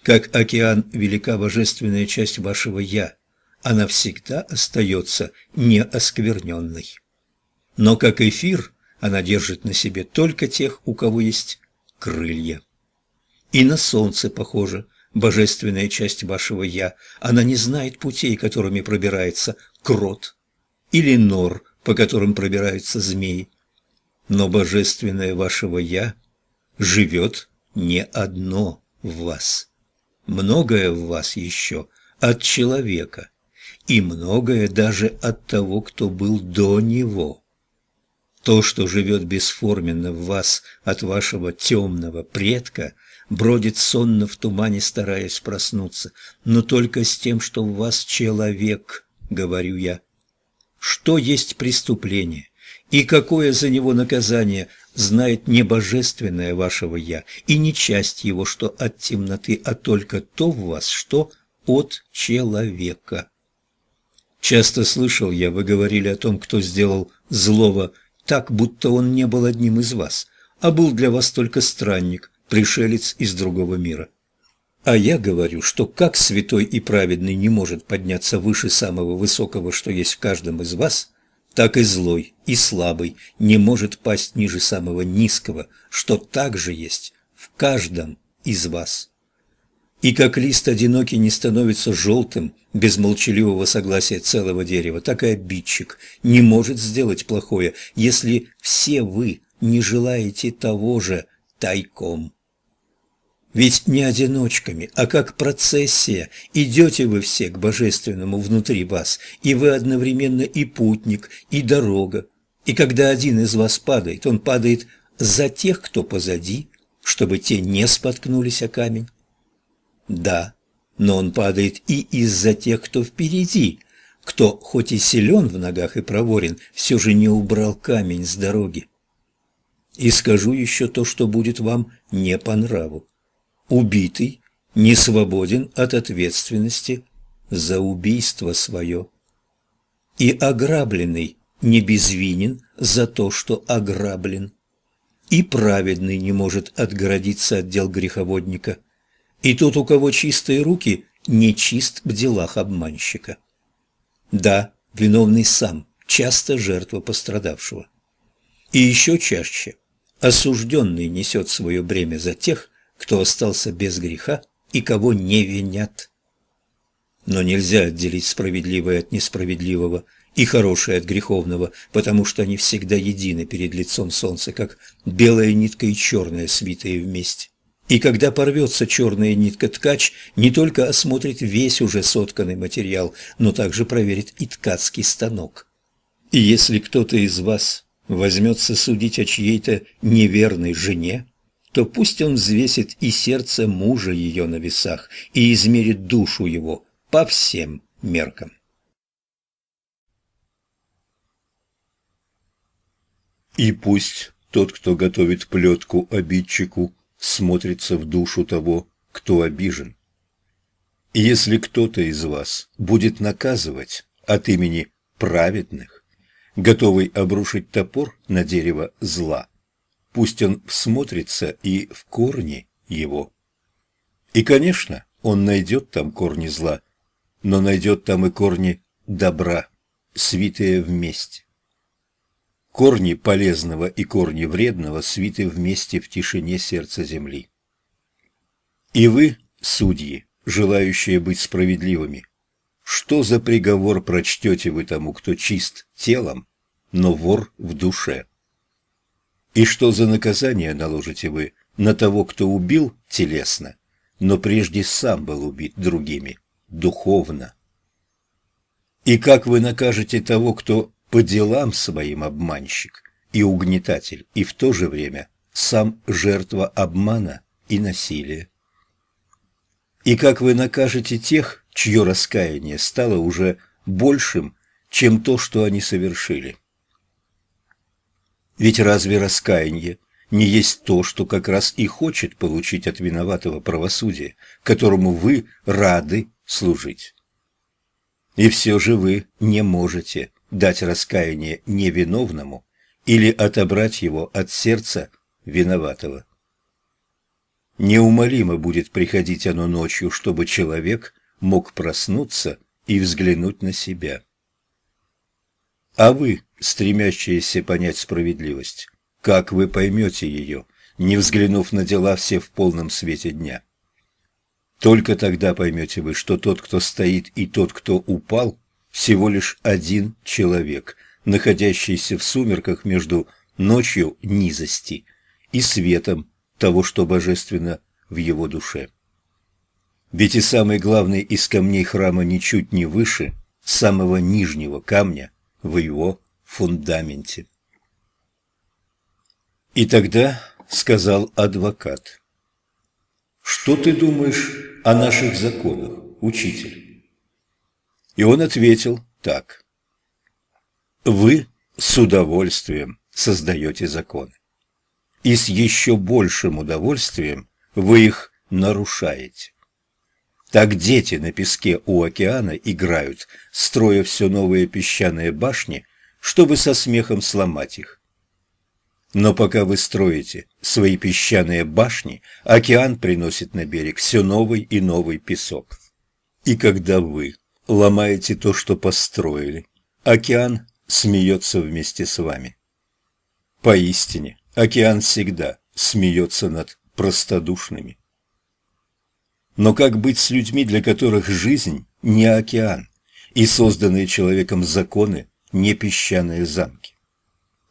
Как океан велика божественная часть вашего «я», она всегда остается неоскверненной. Но как эфир, она держит на себе только тех, у кого есть крылья. И на солнце похоже, божественная часть вашего «я». Она не знает путей, которыми пробирается крот или нор, по которым пробираются змеи. Но божественное вашего «я» живет не одно в вас. Многое в вас еще от человека, и многое даже от того, кто был до него. То, что живет бесформенно в вас от вашего темного предка – бродит сонно в тумане, стараясь проснуться, но только с тем, что у вас человек, говорю я. Что есть преступление и какое за него наказание, знает не божественное вашего «я» и не часть его, что от темноты, а только то в вас, что от человека. Часто слышал я, вы говорили о том, кто сделал злого, так, будто он не был одним из вас, а был для вас только странник, пришелец из другого мира. А я говорю, что как святой и праведный не может подняться выше самого высокого, что есть в каждом из вас, так и злой и слабый не может пасть ниже самого низкого, что также есть в каждом из вас. И как лист одинокий не становится желтым без молчаливого согласия целого дерева, так и обидчик не может сделать плохое, если все вы не желаете того же тайком. Ведь не одиночками, а как процессия идете вы все к божественному внутри вас, и вы одновременно и путник, и дорога. И когда один из вас падает, он падает за тех, кто позади, чтобы те не споткнулись о камень. Да, но он падает и из-за тех, кто впереди, кто, хоть и силен в ногах и проворен, все же не убрал камень с дороги. И скажу еще то, что будет вам не по нраву убитый не свободен от ответственности за убийство свое. И ограбленный не безвинен за то, что ограблен. И праведный не может отгородиться от дел греховодника. И тот, у кого чистые руки, нечист в делах обманщика. Да, виновный сам, часто жертва пострадавшего. И еще чаще осужденный несет свое бремя за тех, кто остался без греха и кого не винят. Но нельзя отделить справедливое от несправедливого и хорошее от греховного, потому что они всегда едины перед лицом солнца, как белая нитка и черная, свитые вместе. И когда порвется черная нитка, ткач не только осмотрит весь уже сотканный материал, но также проверит и ткацкий станок. И если кто-то из вас возьмется судить о чьей-то неверной жене, то пусть он взвесит и сердце мужа ее на весах и измерит душу его по всем меркам. И пусть тот, кто готовит плетку обидчику, смотрится в душу того, кто обижен. Если кто-то из вас будет наказывать от имени праведных, готовый обрушить топор на дерево зла – пусть он всмотрится и в корни его. И, конечно, он найдет там корни зла, но найдет там и корни добра, свитые вместе. Корни полезного и корни вредного свиты вместе в тишине сердца земли. И вы, судьи, желающие быть справедливыми, что за приговор прочтете вы тому, кто чист телом, но вор в душе? И что за наказание наложите вы на того, кто убил телесно, но прежде сам был убит другими, духовно? И как вы накажете того, кто по делам своим обманщик и угнетатель, и в то же время сам жертва обмана и насилия? И как вы накажете тех, чье раскаяние стало уже большим, чем то, что они совершили? Ведь разве раскаяние не есть то, что как раз и хочет получить от виноватого правосудия, которому вы рады служить? И все же вы не можете дать раскаяние невиновному или отобрать его от сердца виноватого. Неумолимо будет приходить оно ночью, чтобы человек мог проснуться и взглянуть на себя. А вы, стремящиеся понять справедливость, как вы поймете ее, не взглянув на дела все в полном свете дня? Только тогда поймете вы, что тот, кто стоит, и тот, кто упал, всего лишь один человек, находящийся в сумерках между ночью низости и светом того, что божественно в его душе. Ведь и самый главный из камней храма ничуть не выше самого нижнего камня – в его фундаменте. И тогда сказал адвокат, «Что ты думаешь о наших законах, учитель?» И он ответил так, «Вы с удовольствием создаете законы, и с еще большим удовольствием вы их нарушаете. Так дети на песке у океана играют, строя все новые песчаные башни, чтобы со смехом сломать их. Но пока вы строите свои песчаные башни, океан приносит на берег все новый и новый песок. И когда вы ломаете то, что построили, океан смеется вместе с вами. Поистине, океан всегда смеется над простодушными. Но как быть с людьми, для которых жизнь не океан, и созданные человеком законы не песчаные замки?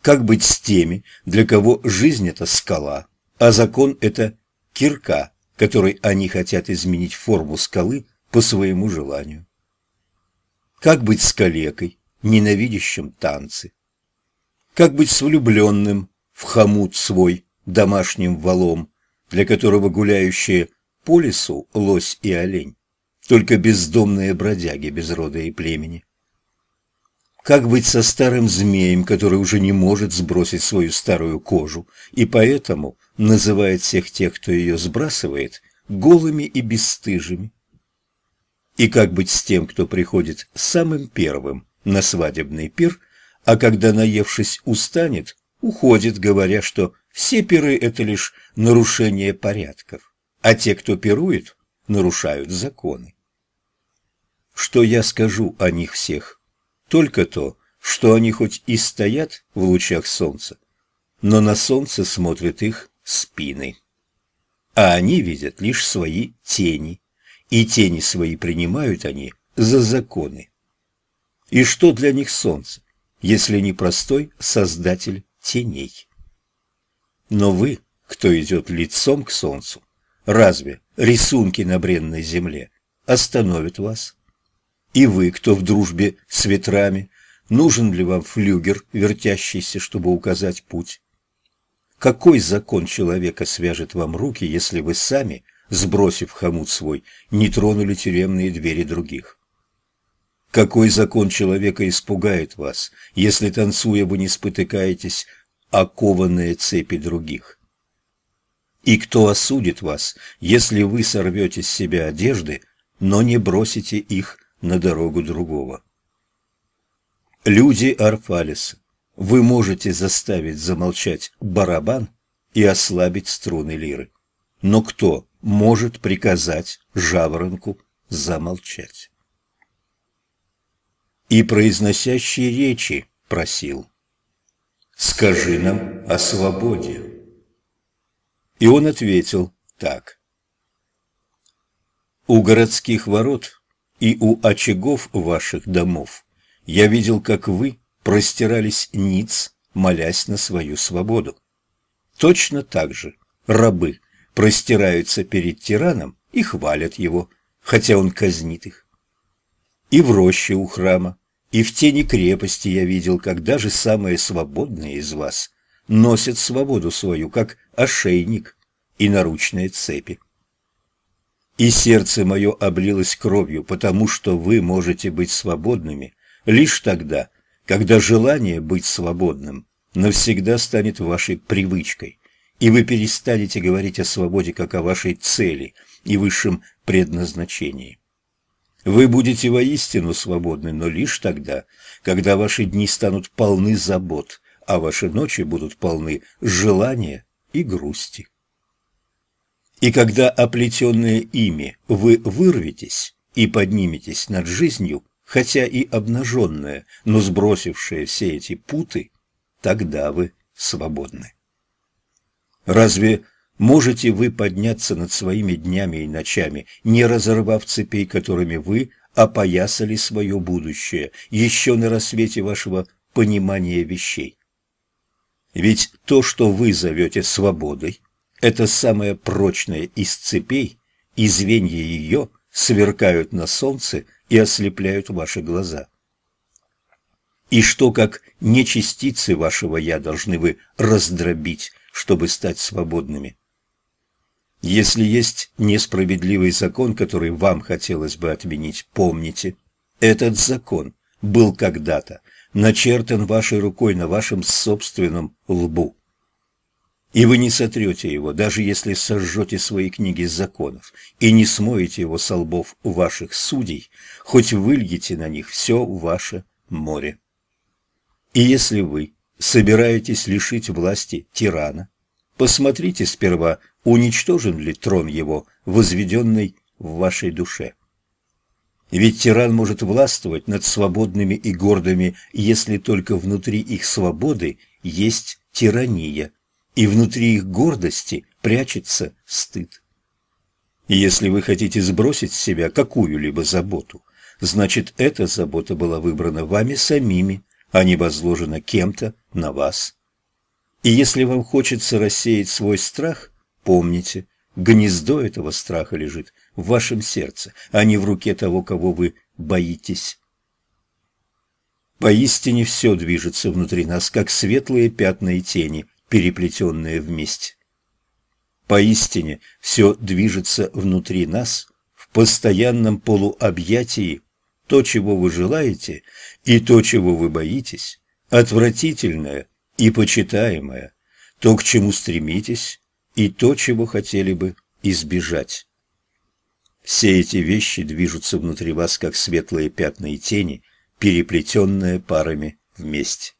Как быть с теми, для кого жизнь – это скала, а закон – это кирка, которой они хотят изменить форму скалы по своему желанию? Как быть с калекой, ненавидящим танцы? Как быть с влюбленным в хомут свой домашним валом, для которого гуляющие – по лесу лось и олень, только бездомные бродяги без рода и племени. Как быть со старым змеем, который уже не может сбросить свою старую кожу, и поэтому называет всех тех, кто ее сбрасывает, голыми и бесстыжими? И как быть с тем, кто приходит самым первым на свадебный пир, а когда, наевшись, устанет, уходит, говоря, что все пиры – это лишь нарушение порядков? а те, кто пирует, нарушают законы. Что я скажу о них всех? Только то, что они хоть и стоят в лучах солнца, но на солнце смотрят их спины. А они видят лишь свои тени, и тени свои принимают они за законы. И что для них солнце, если не простой создатель теней? Но вы, кто идет лицом к солнцу, Разве рисунки на бренной земле остановят вас? И вы, кто в дружбе с ветрами, нужен ли вам флюгер, вертящийся, чтобы указать путь? Какой закон человека свяжет вам руки, если вы сами, сбросив хомут свой, не тронули тюремные двери других? Какой закон человека испугает вас, если, танцуя, вы не спотыкаетесь а о цепи других? И кто осудит вас, если вы сорвете с себя одежды, но не бросите их на дорогу другого? Люди Арфалиса, вы можете заставить замолчать барабан и ослабить струны лиры. Но кто может приказать жаворонку замолчать? И произносящие речи просил, «Скажи нам о свободе». И он ответил так. «У городских ворот и у очагов ваших домов я видел, как вы простирались ниц, молясь на свою свободу. Точно так же рабы простираются перед тираном и хвалят его, хотя он казнит их. И в роще у храма, и в тени крепости я видел, как даже самые свободные из вас носят свободу свою, как ошейник и наручные цепи. И сердце мое облилось кровью, потому что вы можете быть свободными лишь тогда, когда желание быть свободным навсегда станет вашей привычкой, и вы перестанете говорить о свободе как о вашей цели и высшем предназначении. Вы будете воистину свободны, но лишь тогда, когда ваши дни станут полны забот, а ваши ночи будут полны желания и грусти. И когда оплетенные ими вы вырветесь и подниметесь над жизнью, хотя и обнаженная, но сбросившая все эти путы, тогда вы свободны. Разве можете вы подняться над своими днями и ночами, не разорвав цепей, которыми вы опоясали свое будущее еще на рассвете вашего понимания вещей? Ведь то, что вы зовете свободой, это самое прочное из цепей, и звенья ее сверкают на солнце и ослепляют ваши глаза. И что, как не частицы вашего «я» должны вы раздробить, чтобы стать свободными? Если есть несправедливый закон, который вам хотелось бы отменить, помните, этот закон был когда-то начертан вашей рукой на вашем собственном лбу. И вы не сотрете его, даже если сожжете свои книги законов, и не смоете его со лбов ваших судей, хоть выльете на них все ваше море. И если вы собираетесь лишить власти тирана, посмотрите сперва, уничтожен ли трон его, возведенный в вашей душе. Ведь тиран может властвовать над свободными и гордыми, если только внутри их свободы есть тирания, и внутри их гордости прячется стыд. Если вы хотите сбросить с себя какую-либо заботу, значит, эта забота была выбрана вами самими, а не возложена кем-то на вас. И если вам хочется рассеять свой страх, помните, гнездо этого страха лежит – в вашем сердце, а не в руке того, кого вы боитесь. Поистине все движется внутри нас, как светлые пятна и тени, переплетенные вместе. Поистине все движется внутри нас в постоянном полуобъятии. То, чего вы желаете, и то, чего вы боитесь, отвратительное и почитаемое, то, к чему стремитесь, и то, чего хотели бы избежать. Все эти вещи движутся внутри вас, как светлые пятна и тени, переплетенные парами вместе.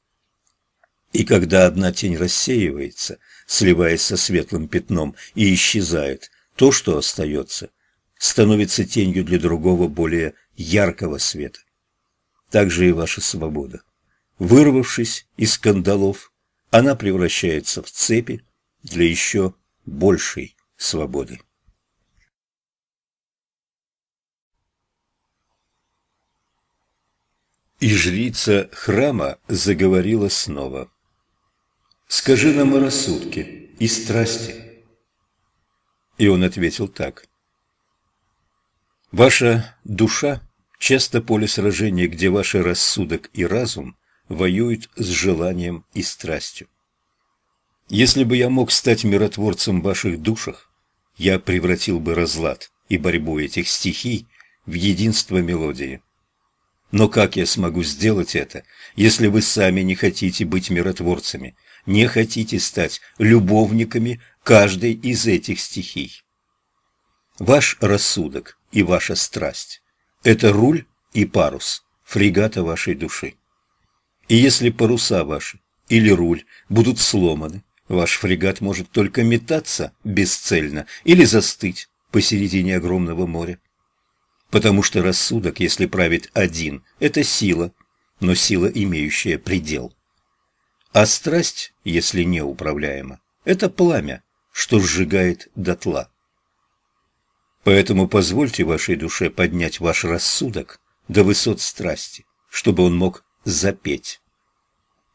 И когда одна тень рассеивается, сливаясь со светлым пятном, и исчезает, то, что остается, становится тенью для другого, более яркого света. Так же и ваша свобода. Вырвавшись из скандалов, она превращается в цепи для еще большей свободы. И жрица храма заговорила снова. «Скажи нам о рассудке и страсти». И он ответил так. «Ваша душа часто поле сражения, где ваш рассудок и разум воюют с желанием и страстью. Если бы я мог стать миротворцем в ваших душах, я превратил бы разлад и борьбу этих стихий в единство мелодии. Но как я смогу сделать это, если вы сами не хотите быть миротворцами, не хотите стать любовниками каждой из этих стихий? Ваш рассудок и ваша страсть – это руль и парус, фрегата вашей души. И если паруса ваши или руль будут сломаны, ваш фрегат может только метаться бесцельно или застыть посередине огромного моря потому что рассудок, если правит один, это сила, но сила, имеющая предел. А страсть, если неуправляема, это пламя, что сжигает дотла. Поэтому позвольте вашей душе поднять ваш рассудок до высот страсти, чтобы он мог запеть.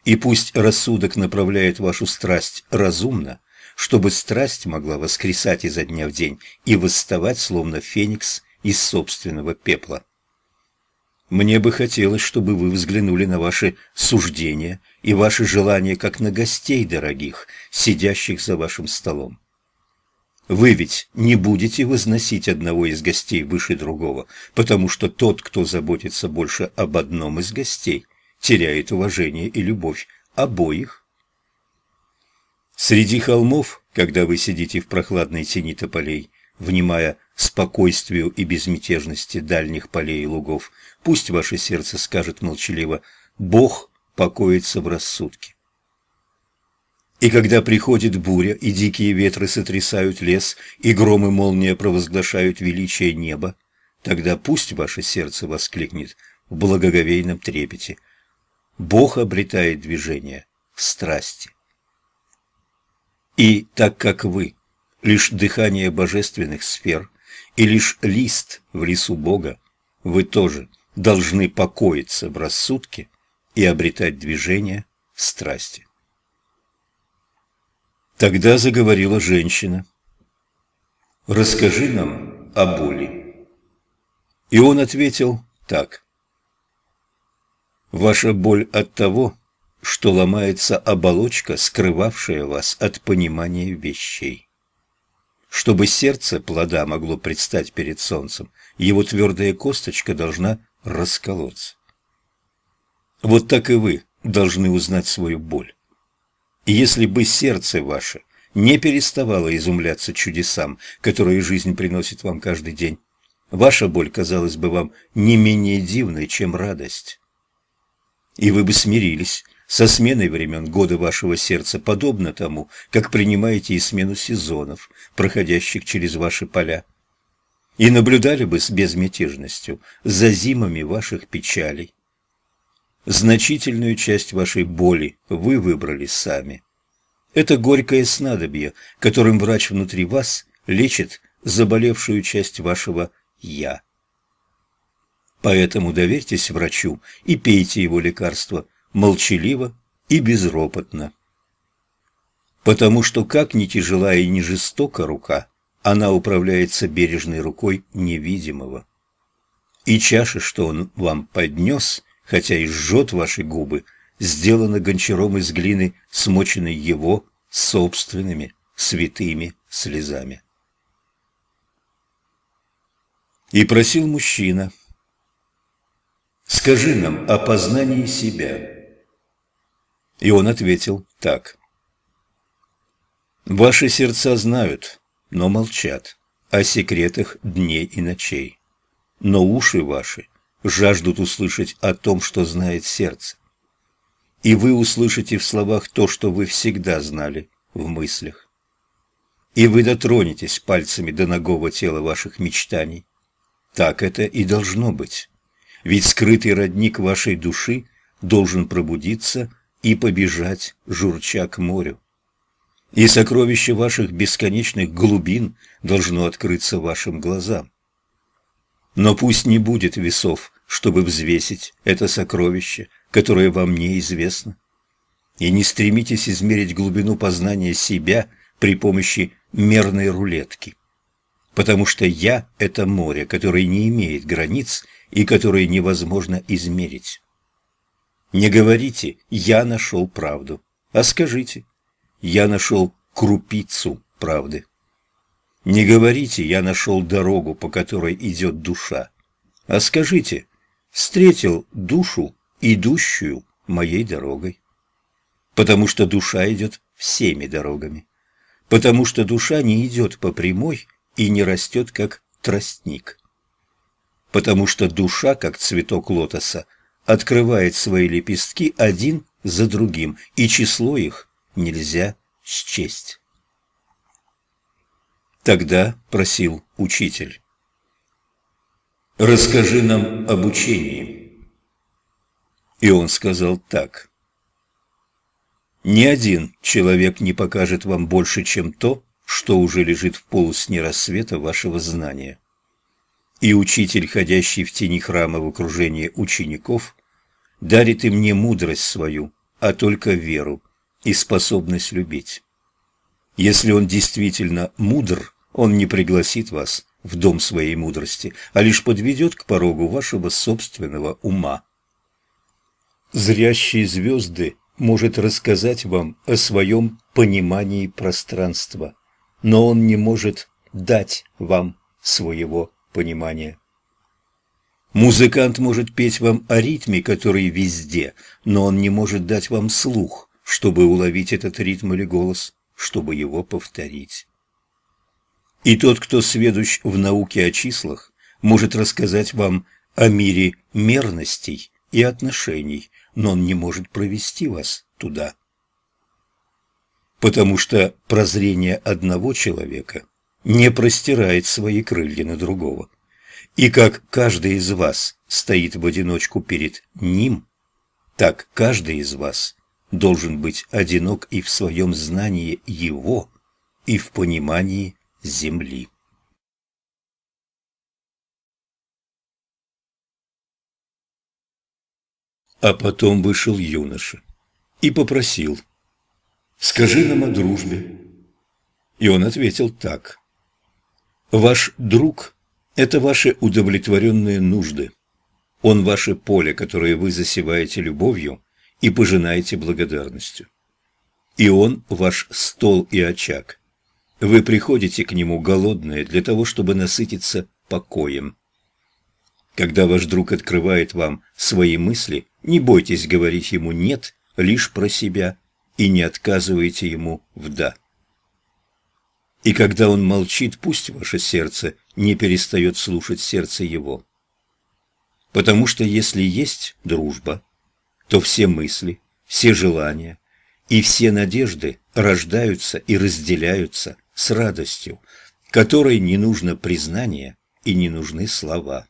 И пусть рассудок направляет вашу страсть разумно, чтобы страсть могла воскресать изо дня в день и восставать, словно феникс, из собственного пепла. Мне бы хотелось, чтобы вы взглянули на ваши суждения и ваши желания, как на гостей дорогих, сидящих за вашим столом. Вы ведь не будете возносить одного из гостей выше другого, потому что тот, кто заботится больше об одном из гостей, теряет уважение и любовь обоих. Среди холмов, когда вы сидите в прохладной тени тополей, внимая спокойствию и безмятежности дальних полей и лугов. Пусть ваше сердце скажет молчаливо «Бог покоится в рассудке». И когда приходит буря, и дикие ветры сотрясают лес, и громы молния провозглашают величие неба, тогда пусть ваше сердце воскликнет в благоговейном трепете. Бог обретает движение в страсти. И так как вы – лишь дыхание божественных сфер и лишь лист в лесу Бога, вы тоже должны покоиться в рассудке и обретать движение в страсти. Тогда заговорила женщина. «Расскажи нам о боли». И он ответил так. «Ваша боль от того, что ломается оболочка, скрывавшая вас от понимания вещей. Чтобы сердце плода могло предстать перед солнцем, его твердая косточка должна расколоться. Вот так и вы должны узнать свою боль. Если бы сердце ваше не переставало изумляться чудесам, которые жизнь приносит вам каждый день, ваша боль казалась бы вам не менее дивной, чем радость. И вы бы смирились со сменой времен года вашего сердца, подобно тому, как принимаете и смену сезонов, проходящих через ваши поля. И наблюдали бы с безмятежностью за зимами ваших печалей. Значительную часть вашей боли вы выбрали сами. Это горькое снадобье, которым врач внутри вас лечит заболевшую часть вашего «я». Поэтому доверьтесь врачу и пейте его лекарство молчаливо и безропотно. Потому что, как ни тяжела и ни жестока рука, она управляется бережной рукой невидимого. И чаша, что он вам поднес, хотя и жжет ваши губы, сделана гончаром из глины, смоченной его собственными святыми слезами. И просил мужчина, «Скажи нам о познании себя». И он ответил так. «Ваши сердца знают, но молчат о секретах дней и ночей. Но уши ваши жаждут услышать о том, что знает сердце. И вы услышите в словах то, что вы всегда знали в мыслях. И вы дотронетесь пальцами до ногого тела ваших мечтаний. Так это и должно быть. Ведь скрытый родник вашей души должен пробудиться – и побежать, журча к морю. И сокровище ваших бесконечных глубин должно открыться вашим глазам. Но пусть не будет весов, чтобы взвесить это сокровище, которое вам неизвестно. И не стремитесь измерить глубину познания себя при помощи мерной рулетки. Потому что я – это море, которое не имеет границ и которое невозможно измерить. Не говорите «я нашел правду», а скажите «я нашел крупицу правды». Не говорите «я нашел дорогу, по которой идет душа», а скажите «встретил душу, идущую моей дорогой». Потому что душа идет всеми дорогами. Потому что душа не идет по прямой и не растет, как тростник. Потому что душа, как цветок лотоса, открывает свои лепестки один за другим, и число их нельзя счесть. Тогда просил учитель. «Расскажи нам об учении». И он сказал так. «Ни один человек не покажет вам больше, чем то, что уже лежит в полусне рассвета вашего знания». И учитель, ходящий в тени храма в окружении учеников, Дари ты мне мудрость свою, а только веру и способность любить. Если он действительно мудр, он не пригласит вас в дом своей мудрости, а лишь подведет к порогу вашего собственного ума. Зрящие звезды может рассказать вам о своем понимании пространства, но он не может дать вам своего понимания. Музыкант может петь вам о ритме, который везде, но он не может дать вам слух, чтобы уловить этот ритм или голос, чтобы его повторить. И тот, кто сведущ в науке о числах, может рассказать вам о мире мерностей и отношений, но он не может провести вас туда. Потому что прозрение одного человека не простирает свои крылья на другого. И как каждый из вас стоит в одиночку перед Ним, так каждый из вас должен быть одинок и в своем знании Его, и в понимании Земли. А потом вышел юноша и попросил, «Скажи нам о дружбе». И он ответил так, «Ваш друг – это ваши удовлетворенные нужды. Он ваше поле, которое вы засеваете любовью и пожинаете благодарностью. И он ваш стол и очаг. Вы приходите к нему голодные для того, чтобы насытиться покоем. Когда ваш друг открывает вам свои мысли, не бойтесь говорить ему «нет» лишь про себя и не отказывайте ему в «да». И когда он молчит, пусть ваше сердце не перестает слушать сердце его. Потому что если есть дружба, то все мысли, все желания и все надежды рождаются и разделяются с радостью, которой не нужно признание и не нужны слова.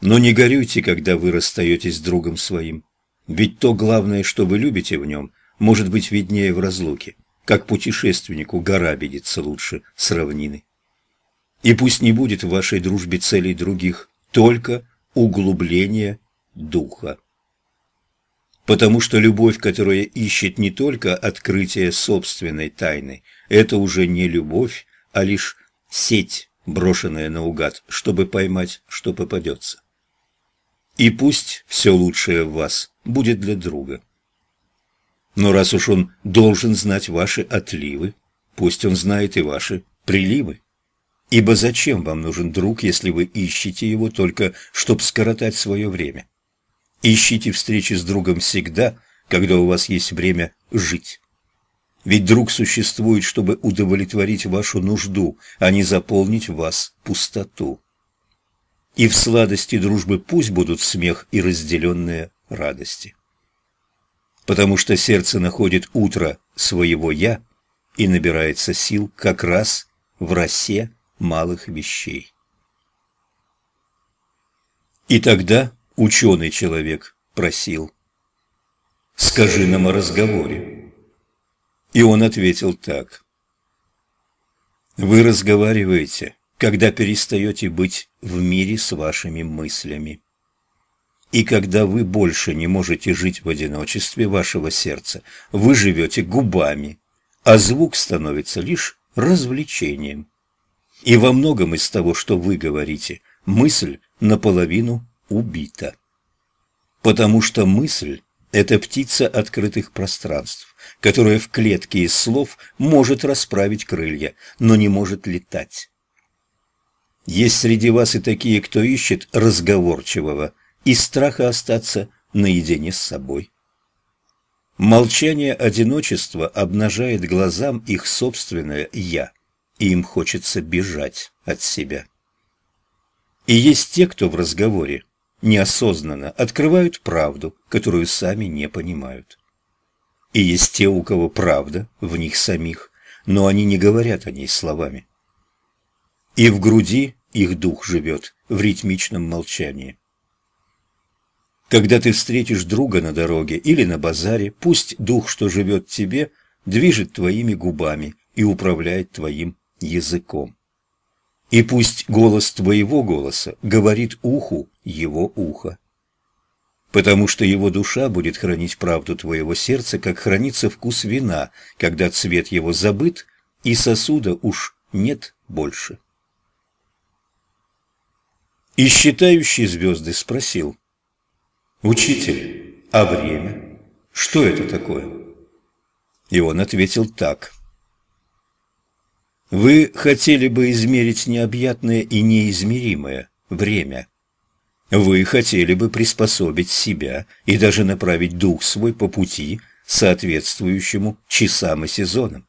Но не горюйте, когда вы расстаетесь с другом своим, ведь то главное, что вы любите в нем, может быть виднее в разлуке как путешественнику гора видится лучше с равнины. И пусть не будет в вашей дружбе целей других, только углубление духа. Потому что любовь, которая ищет не только открытие собственной тайны, это уже не любовь, а лишь сеть, брошенная наугад, чтобы поймать, что попадется. И пусть все лучшее в вас будет для друга. Но раз уж он должен знать ваши отливы, пусть он знает и ваши приливы. Ибо зачем вам нужен друг, если вы ищете его только, чтобы скоротать свое время? Ищите встречи с другом всегда, когда у вас есть время жить. Ведь друг существует, чтобы удовлетворить вашу нужду, а не заполнить вас пустоту. И в сладости дружбы пусть будут смех и разделенные радости потому что сердце находит утро своего «я» и набирается сил как раз в росе малых вещей. И тогда ученый человек просил, «Скажи нам о разговоре». И он ответил так, «Вы разговариваете, когда перестаете быть в мире с вашими мыслями». И когда вы больше не можете жить в одиночестве вашего сердца, вы живете губами, а звук становится лишь развлечением. И во многом из того, что вы говорите, мысль наполовину убита. Потому что мысль – это птица открытых пространств, которая в клетке из слов может расправить крылья, но не может летать. Есть среди вас и такие, кто ищет разговорчивого, и страха остаться наедине с собой. Молчание одиночества обнажает глазам их собственное «я», и им хочется бежать от себя. И есть те, кто в разговоре неосознанно открывают правду, которую сами не понимают. И есть те, у кого правда в них самих, но они не говорят о ней словами. И в груди их дух живет в ритмичном молчании. Когда ты встретишь друга на дороге или на базаре, пусть дух, что живет в тебе, движет твоими губами и управляет твоим языком. И пусть голос твоего голоса говорит уху его уха. Потому что его душа будет хранить правду твоего сердца, как хранится вкус вина, когда цвет его забыт, и сосуда уж нет больше. И считающий звезды спросил, «Учитель, а время? Что это такое?» И он ответил так. «Вы хотели бы измерить необъятное и неизмеримое время. Вы хотели бы приспособить себя и даже направить дух свой по пути, соответствующему часам и сезонам.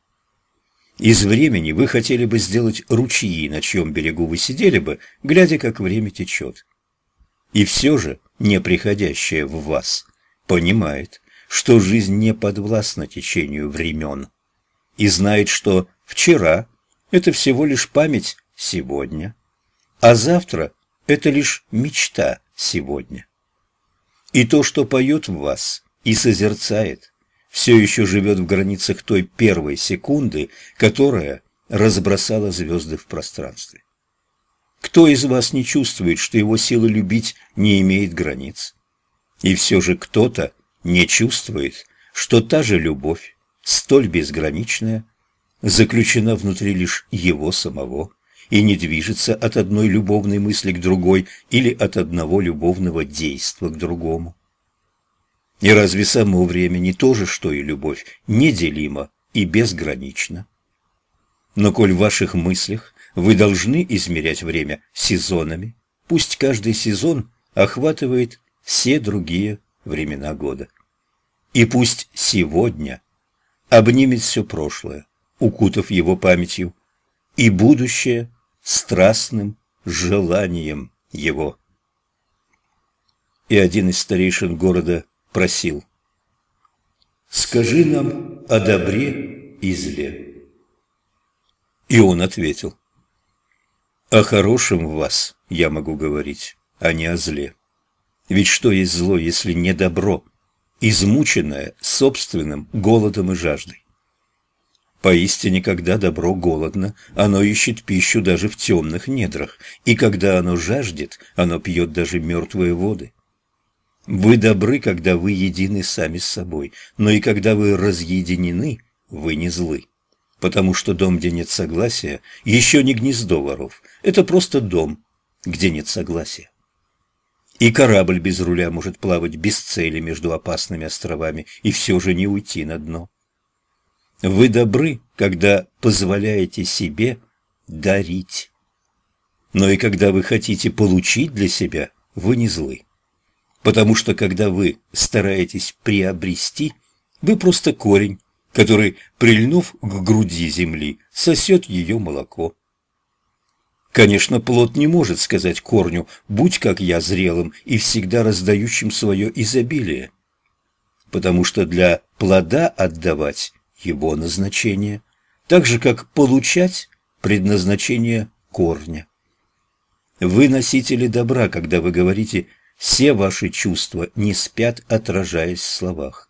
Из времени вы хотели бы сделать ручьи, на чьем берегу вы сидели бы, глядя, как время течет. И все же – не приходящее в вас, понимает, что жизнь не подвластна течению времен, и знает, что вчера – это всего лишь память сегодня, а завтра – это лишь мечта сегодня. И то, что поет в вас и созерцает, все еще живет в границах той первой секунды, которая разбросала звезды в пространстве. Кто из вас не чувствует, что его сила любить не имеет границ? И все же кто-то не чувствует, что та же любовь, столь безграничная, заключена внутри лишь его самого и не движется от одной любовной мысли к другой или от одного любовного действа к другому. И разве само время не то же, что и любовь, неделимо и безгранично? Но коль в ваших мыслях вы должны измерять время сезонами. Пусть каждый сезон охватывает все другие времена года. И пусть сегодня обнимет все прошлое, укутав его памятью, и будущее страстным желанием его. И один из старейшин города просил, «Скажи нам о добре и зле». И он ответил, о хорошем в вас я могу говорить, а не о зле. Ведь что есть зло, если не добро, измученное собственным голодом и жаждой? Поистине, когда добро голодно, оно ищет пищу даже в темных недрах, и когда оно жаждет, оно пьет даже мертвые воды. Вы добры, когда вы едины сами с собой, но и когда вы разъединены, вы не злы потому что дом, где нет согласия, еще не гнездо воров. Это просто дом, где нет согласия. И корабль без руля может плавать без цели между опасными островами и все же не уйти на дно. Вы добры, когда позволяете себе дарить. Но и когда вы хотите получить для себя, вы не злы. Потому что когда вы стараетесь приобрести, вы просто корень который, прильнув к груди земли, сосет ее молоко. Конечно, плод не может сказать корню «будь как я зрелым и всегда раздающим свое изобилие», потому что для плода отдавать его назначение, так же как получать предназначение корня. Вы носители добра, когда вы говорите «все ваши чувства не спят, отражаясь в словах».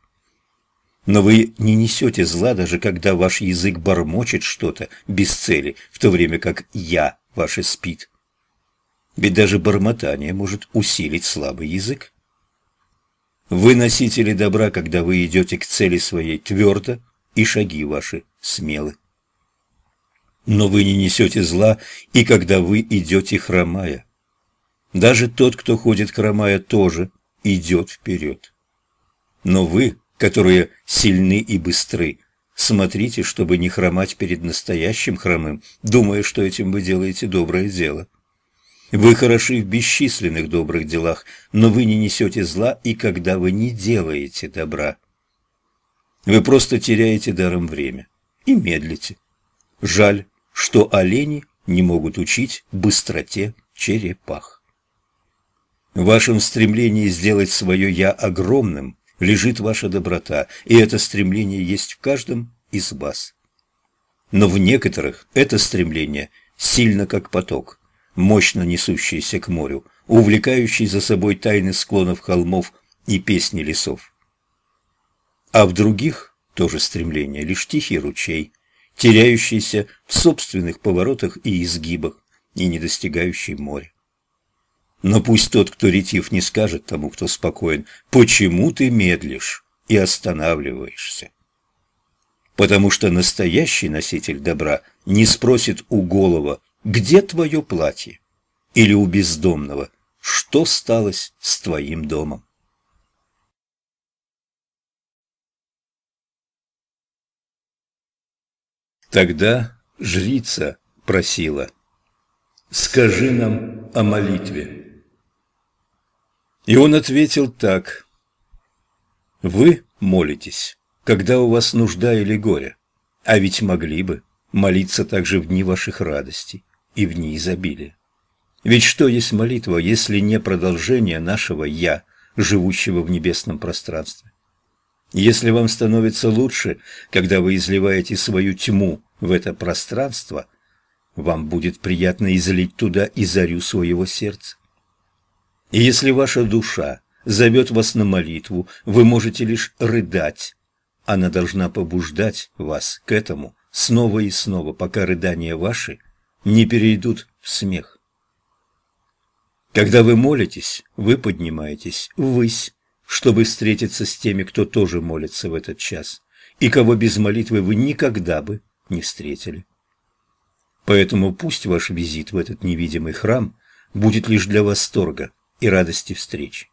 Но вы не несете зла, даже когда ваш язык бормочет что-то без цели, в то время как «я» ваше спит. Ведь даже бормотание может усилить слабый язык. Вы носители добра, когда вы идете к цели своей твердо, и шаги ваши смелы. Но вы не несете зла, и когда вы идете хромая. Даже тот, кто ходит хромая, тоже идет вперед. Но вы которые сильны и быстры. Смотрите, чтобы не хромать перед настоящим хромым, думая, что этим вы делаете доброе дело. Вы хороши в бесчисленных добрых делах, но вы не несете зла и когда вы не делаете добра. Вы просто теряете даром время и медлите. Жаль, что олени не могут учить быстроте черепах. В вашем стремлении сделать свое «я» огромным – лежит ваша доброта, и это стремление есть в каждом из вас. Но в некоторых это стремление сильно как поток, мощно несущийся к морю, увлекающий за собой тайны склонов холмов и песни лесов. А в других тоже стремление, лишь тихий ручей, теряющийся в собственных поворотах и изгибах и не достигающий моря. Но пусть тот, кто ретив, не скажет тому, кто спокоен, почему ты медлишь и останавливаешься. Потому что настоящий носитель добра не спросит у голова, где твое платье, или у бездомного, что сталось с твоим домом. Тогда жрица просила, «Скажи нам о молитве». И он ответил так. «Вы молитесь, когда у вас нужда или горе, а ведь могли бы молиться также в дни ваших радостей и в дни изобилия. Ведь что есть молитва, если не продолжение нашего «я», живущего в небесном пространстве? Если вам становится лучше, когда вы изливаете свою тьму в это пространство, вам будет приятно излить туда и зарю своего сердца. И если ваша душа зовет вас на молитву, вы можете лишь рыдать. Она должна побуждать вас к этому снова и снова, пока рыдания ваши не перейдут в смех. Когда вы молитесь, вы поднимаетесь ввысь, чтобы встретиться с теми, кто тоже молится в этот час, и кого без молитвы вы никогда бы не встретили. Поэтому пусть ваш визит в этот невидимый храм будет лишь для восторга – и радости встреч.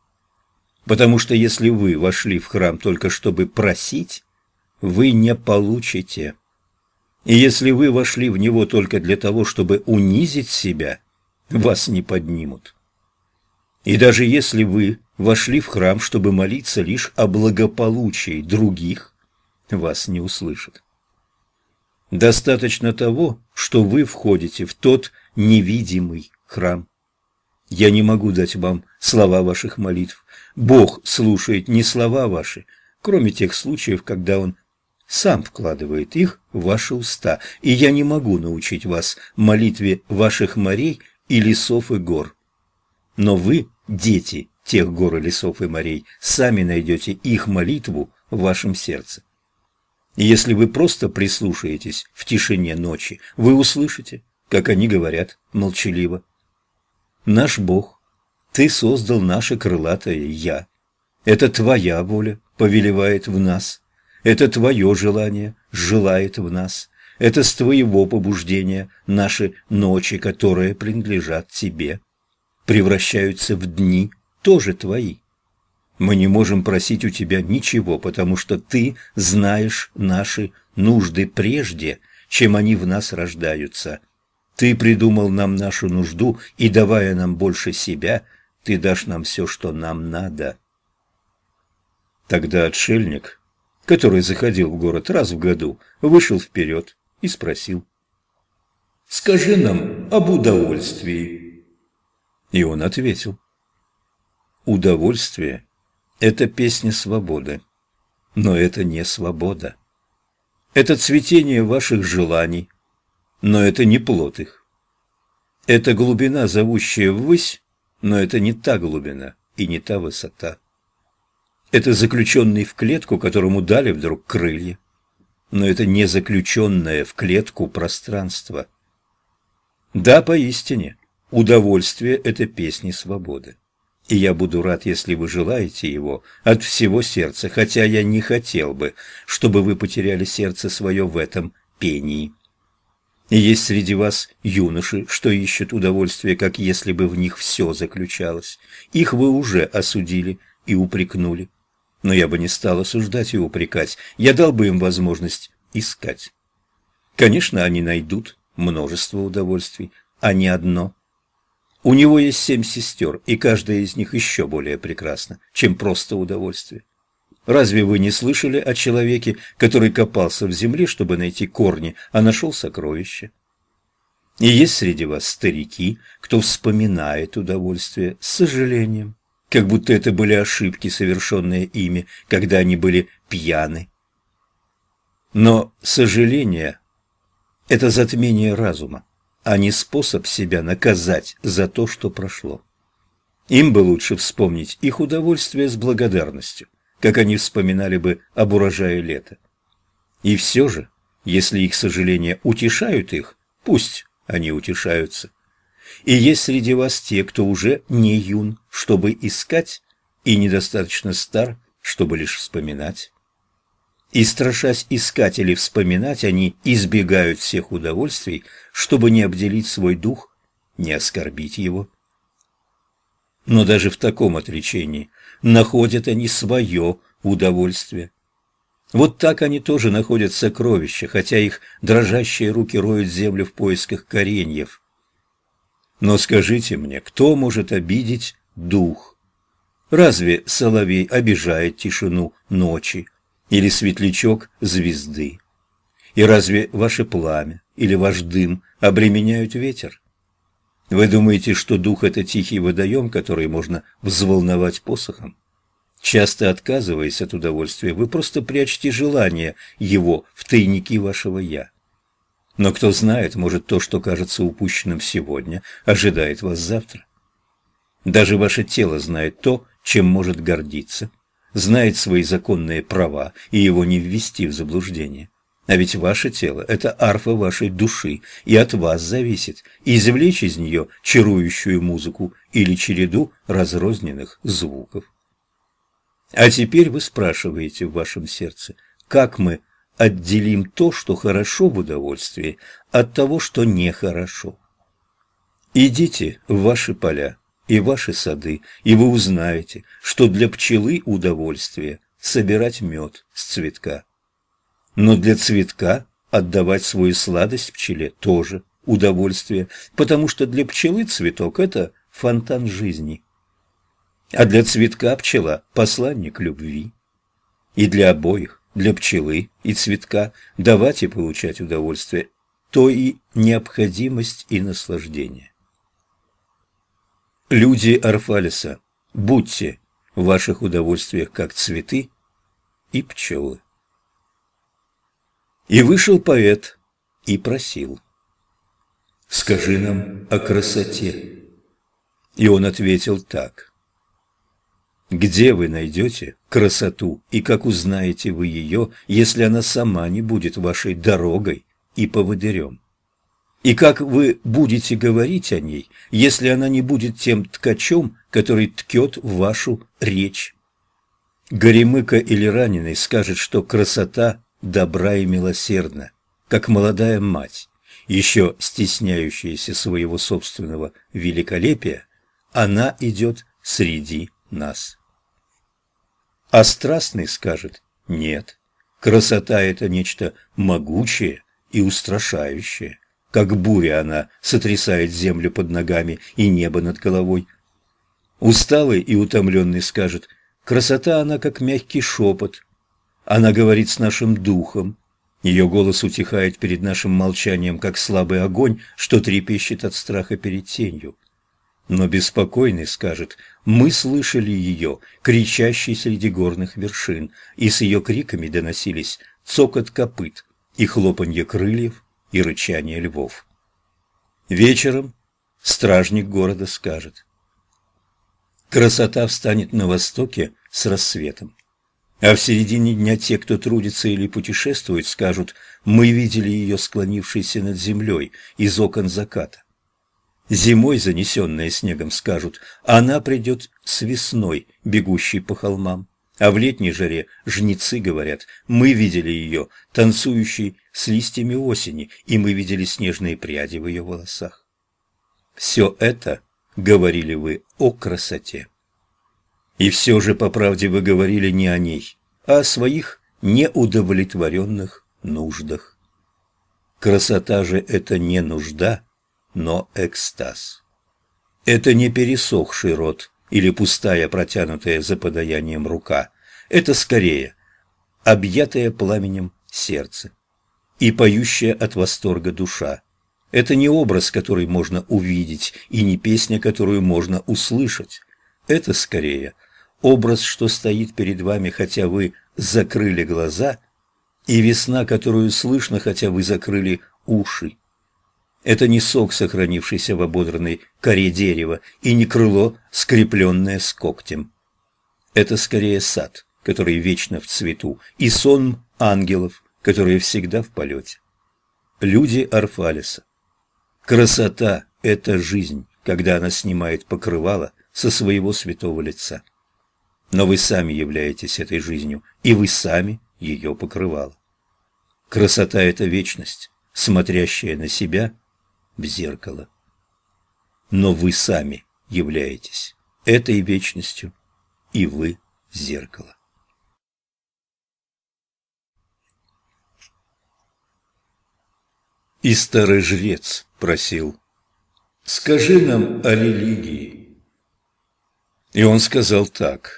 Потому что если вы вошли в храм только чтобы просить, вы не получите. И если вы вошли в него только для того, чтобы унизить себя, вас не поднимут. И даже если вы вошли в храм, чтобы молиться лишь о благополучии других, вас не услышат. Достаточно того, что вы входите в тот невидимый храм. Я не могу дать вам слова ваших молитв. Бог слушает не слова ваши, кроме тех случаев, когда Он сам вкладывает их в ваши уста, и я не могу научить вас молитве ваших морей и лесов и гор. Но вы, дети тех гор и лесов и морей, сами найдете их молитву в вашем сердце. если вы просто прислушаетесь в тишине ночи, вы услышите, как они говорят молчаливо наш Бог. Ты создал наше крылатое «Я». Это твоя воля повелевает в нас. Это твое желание желает в нас. Это с твоего побуждения наши ночи, которые принадлежат тебе, превращаются в дни, тоже твои. Мы не можем просить у тебя ничего, потому что ты знаешь наши нужды прежде, чем они в нас рождаются. Ты придумал нам нашу нужду, и, давая нам больше себя, ты дашь нам все, что нам надо. Тогда отшельник, который заходил в город раз в году, вышел вперед и спросил. «Скажи нам об удовольствии». И он ответил. «Удовольствие — это песня свободы, но это не свобода. Это цветение ваших желаний» но это не плод их. Это глубина, зовущая ввысь, но это не та глубина и не та высота. Это заключенный в клетку, которому дали вдруг крылья, но это не заключенное в клетку пространство. Да, поистине, удовольствие – это песни свободы. И я буду рад, если вы желаете его от всего сердца, хотя я не хотел бы, чтобы вы потеряли сердце свое в этом пении. И есть среди вас юноши, что ищут удовольствия, как если бы в них все заключалось. Их вы уже осудили и упрекнули. Но я бы не стал осуждать и упрекать, я дал бы им возможность искать. Конечно, они найдут множество удовольствий, а не одно. У него есть семь сестер, и каждая из них еще более прекрасна, чем просто удовольствие. Разве вы не слышали о человеке, который копался в земле, чтобы найти корни, а нашел сокровища? И есть среди вас старики, кто вспоминает удовольствие с сожалением, как будто это были ошибки, совершенные ими, когда они были пьяны. Но сожаление – это затмение разума, а не способ себя наказать за то, что прошло. Им бы лучше вспомнить их удовольствие с благодарностью – как они вспоминали бы об урожае лета. И все же, если их сожаления утешают их, пусть они утешаются. И есть среди вас те, кто уже не юн, чтобы искать, и недостаточно стар, чтобы лишь вспоминать. И страшась искать или вспоминать, они избегают всех удовольствий, чтобы не обделить свой дух, не оскорбить его. Но даже в таком отречении находят они свое удовольствие. Вот так они тоже находят сокровища, хотя их дрожащие руки роют землю в поисках кореньев. Но скажите мне, кто может обидеть дух? Разве соловей обижает тишину ночи или светлячок звезды? И разве ваше пламя или ваш дым обременяют ветер? Вы думаете, что дух – это тихий водоем, который можно взволновать посохом? Часто отказываясь от удовольствия, вы просто прячете желание его в тайники вашего «я». Но кто знает, может, то, что кажется упущенным сегодня, ожидает вас завтра. Даже ваше тело знает то, чем может гордиться, знает свои законные права и его не ввести в заблуждение. А ведь ваше тело – это арфа вашей души, и от вас зависит извлечь из нее чарующую музыку или череду разрозненных звуков. А теперь вы спрашиваете в вашем сердце, как мы отделим то, что хорошо в удовольствии, от того, что нехорошо. Идите в ваши поля и ваши сады, и вы узнаете, что для пчелы удовольствие – собирать мед с цветка, но для цветка отдавать свою сладость пчеле тоже удовольствие, потому что для пчелы цветок – это фонтан жизни. А для цветка пчела – посланник любви. И для обоих, для пчелы и цветка, давать и получать удовольствие – то и необходимость и наслаждение. Люди Арфалиса, будьте в ваших удовольствиях как цветы и пчелы. И вышел поэт и просил. «Скажи нам о красоте». И он ответил так. «Где вы найдете красоту, и как узнаете вы ее, если она сама не будет вашей дорогой и поводырем? И как вы будете говорить о ней, если она не будет тем ткачом, который ткет вашу речь?» Горемыка или раненый скажет, что красота добра и милосердна, как молодая мать, еще стесняющаяся своего собственного великолепия, она идет среди нас. А страстный скажет «нет». Красота – это нечто могучее и устрашающее. Как буря она сотрясает землю под ногами и небо над головой. Усталый и утомленный скажет «красота она, как мягкий шепот, она говорит с нашим духом. Ее голос утихает перед нашим молчанием, как слабый огонь, что трепещет от страха перед тенью. Но беспокойный скажет, мы слышали ее, кричащей среди горных вершин, и с ее криками доносились цокот копыт и хлопанье крыльев и рычание львов. Вечером стражник города скажет, красота встанет на востоке с рассветом. А в середине дня те, кто трудится или путешествует, скажут «Мы видели ее склонившейся над землей из окон заката». Зимой, занесенная снегом, скажут «Она придет с весной, бегущей по холмам». А в летней жаре жнецы говорят «Мы видели ее, танцующей с листьями осени, и мы видели снежные пряди в ее волосах». Все это говорили вы о красоте. И все же, по правде, вы говорили не о ней, а о своих неудовлетворенных нуждах. Красота же – это не нужда, но экстаз. Это не пересохший рот или пустая, протянутая за подаянием рука. Это скорее объятое пламенем сердце и поющая от восторга душа. Это не образ, который можно увидеть, и не песня, которую можно услышать. Это скорее – образ, что стоит перед вами, хотя вы закрыли глаза, и весна, которую слышно, хотя вы закрыли уши. Это не сок, сохранившийся в ободранной коре дерева, и не крыло, скрепленное с когтем. Это скорее сад, который вечно в цвету, и сон ангелов, которые всегда в полете. Люди Арфалиса. Красота – это жизнь, когда она снимает покрывало со своего святого лица но вы сами являетесь этой жизнью, и вы сами ее покрывало. Красота – это вечность, смотрящая на себя в зеркало. Но вы сами являетесь этой вечностью, и вы – зеркало. И старый жрец просил, «Скажи нам о религии». И он сказал так –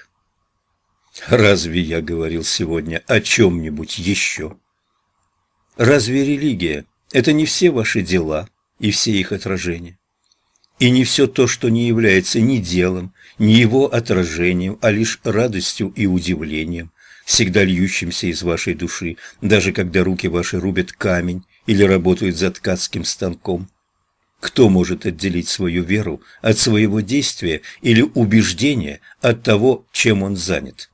Разве я говорил сегодня о чем-нибудь еще? Разве религия – это не все ваши дела и все их отражения? И не все то, что не является ни делом, ни его отражением, а лишь радостью и удивлением, всегда льющимся из вашей души, даже когда руки ваши рубят камень или работают за ткацким станком. Кто может отделить свою веру от своего действия или убеждения от того, чем он занят?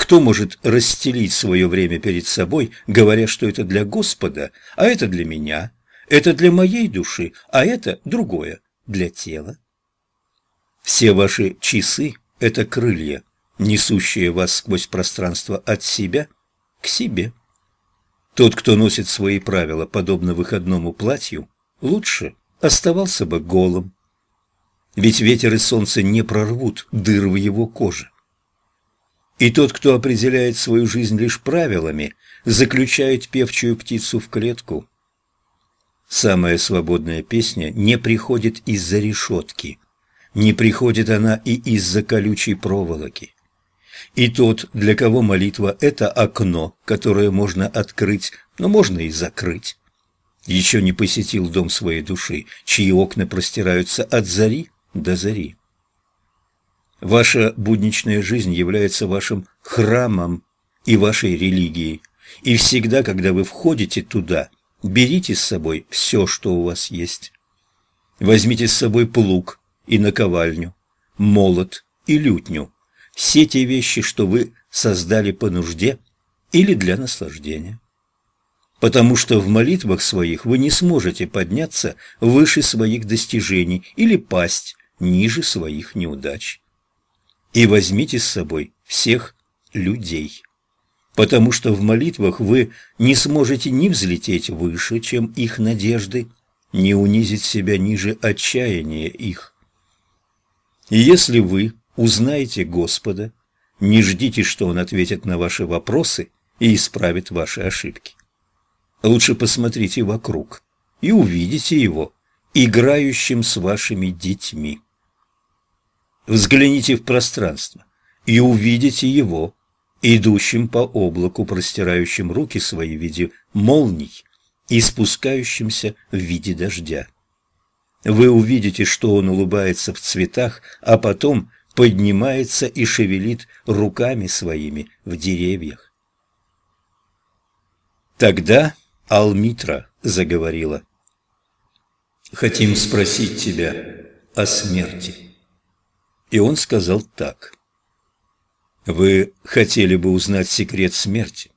Кто может расстелить свое время перед собой, говоря, что это для Господа, а это для меня, это для моей души, а это другое, для тела? Все ваши часы – это крылья, несущие вас сквозь пространство от себя к себе. Тот, кто носит свои правила, подобно выходному платью, лучше оставался бы голым. Ведь ветер и солнце не прорвут дыр в его коже. И тот, кто определяет свою жизнь лишь правилами, заключает певчую птицу в клетку. Самая свободная песня не приходит из-за решетки, не приходит она и из-за колючей проволоки. И тот, для кого молитва – это окно, которое можно открыть, но можно и закрыть. Еще не посетил дом своей души, чьи окна простираются от зари до зари. Ваша будничная жизнь является вашим храмом и вашей религией. И всегда, когда вы входите туда, берите с собой все, что у вас есть. Возьмите с собой плуг и наковальню, молот и лютню, все те вещи, что вы создали по нужде или для наслаждения. Потому что в молитвах своих вы не сможете подняться выше своих достижений или пасть ниже своих неудач и возьмите с собой всех людей, потому что в молитвах вы не сможете ни взлететь выше, чем их надежды, ни унизить себя ниже отчаяния их. И если вы узнаете Господа, не ждите, что Он ответит на ваши вопросы и исправит ваши ошибки. Лучше посмотрите вокруг и увидите Его, играющим с вашими детьми. Взгляните в пространство и увидите его, идущим по облаку, простирающим руки свои в виде молний и спускающимся в виде дождя. Вы увидите, что он улыбается в цветах, а потом поднимается и шевелит руками своими в деревьях. Тогда Алмитра заговорила. «Хотим спросить тебя о смерти» и он сказал так. «Вы хотели бы узнать секрет смерти?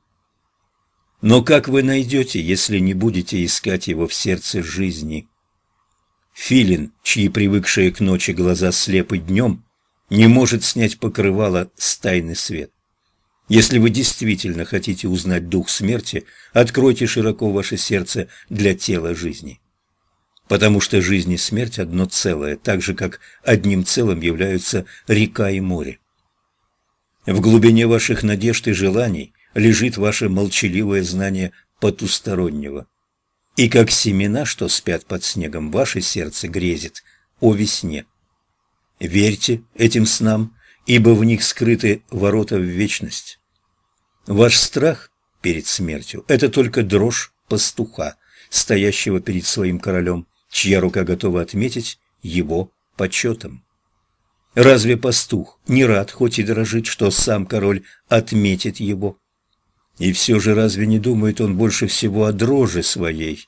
Но как вы найдете, если не будете искать его в сердце жизни?» Филин, чьи привыкшие к ночи глаза слепы днем, не может снять покрывало с тайны свет. Если вы действительно хотите узнать дух смерти, откройте широко ваше сердце для тела жизни потому что жизнь и смерть одно целое, так же, как одним целым являются река и море. В глубине ваших надежд и желаний лежит ваше молчаливое знание потустороннего. И как семена, что спят под снегом, ваше сердце грезит о весне. Верьте этим снам, ибо в них скрыты ворота в вечность. Ваш страх перед смертью – это только дрожь пастуха, стоящего перед своим королем чья рука готова отметить его почетом. Разве пастух не рад, хоть и дрожит, что сам король отметит его? И все же разве не думает он больше всего о дрожи своей?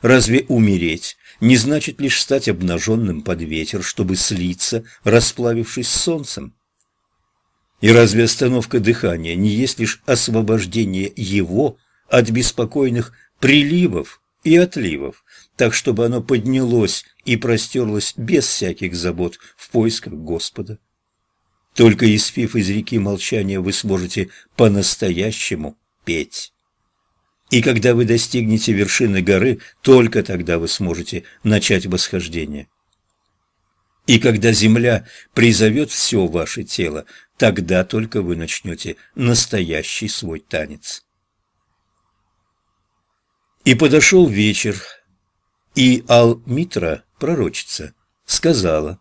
Разве умереть не значит лишь стать обнаженным под ветер, чтобы слиться, расплавившись с солнцем? И разве остановка дыхания не есть лишь освобождение его от беспокойных приливов и отливов, так чтобы оно поднялось и простерлось без всяких забот в поисках Господа. Только испив из реки молчания, вы сможете по-настоящему петь. И когда вы достигнете вершины горы, только тогда вы сможете начать восхождение. И когда земля призовет все ваше тело, тогда только вы начнете настоящий свой танец. И подошел вечер, и Алмитра пророчица, сказала,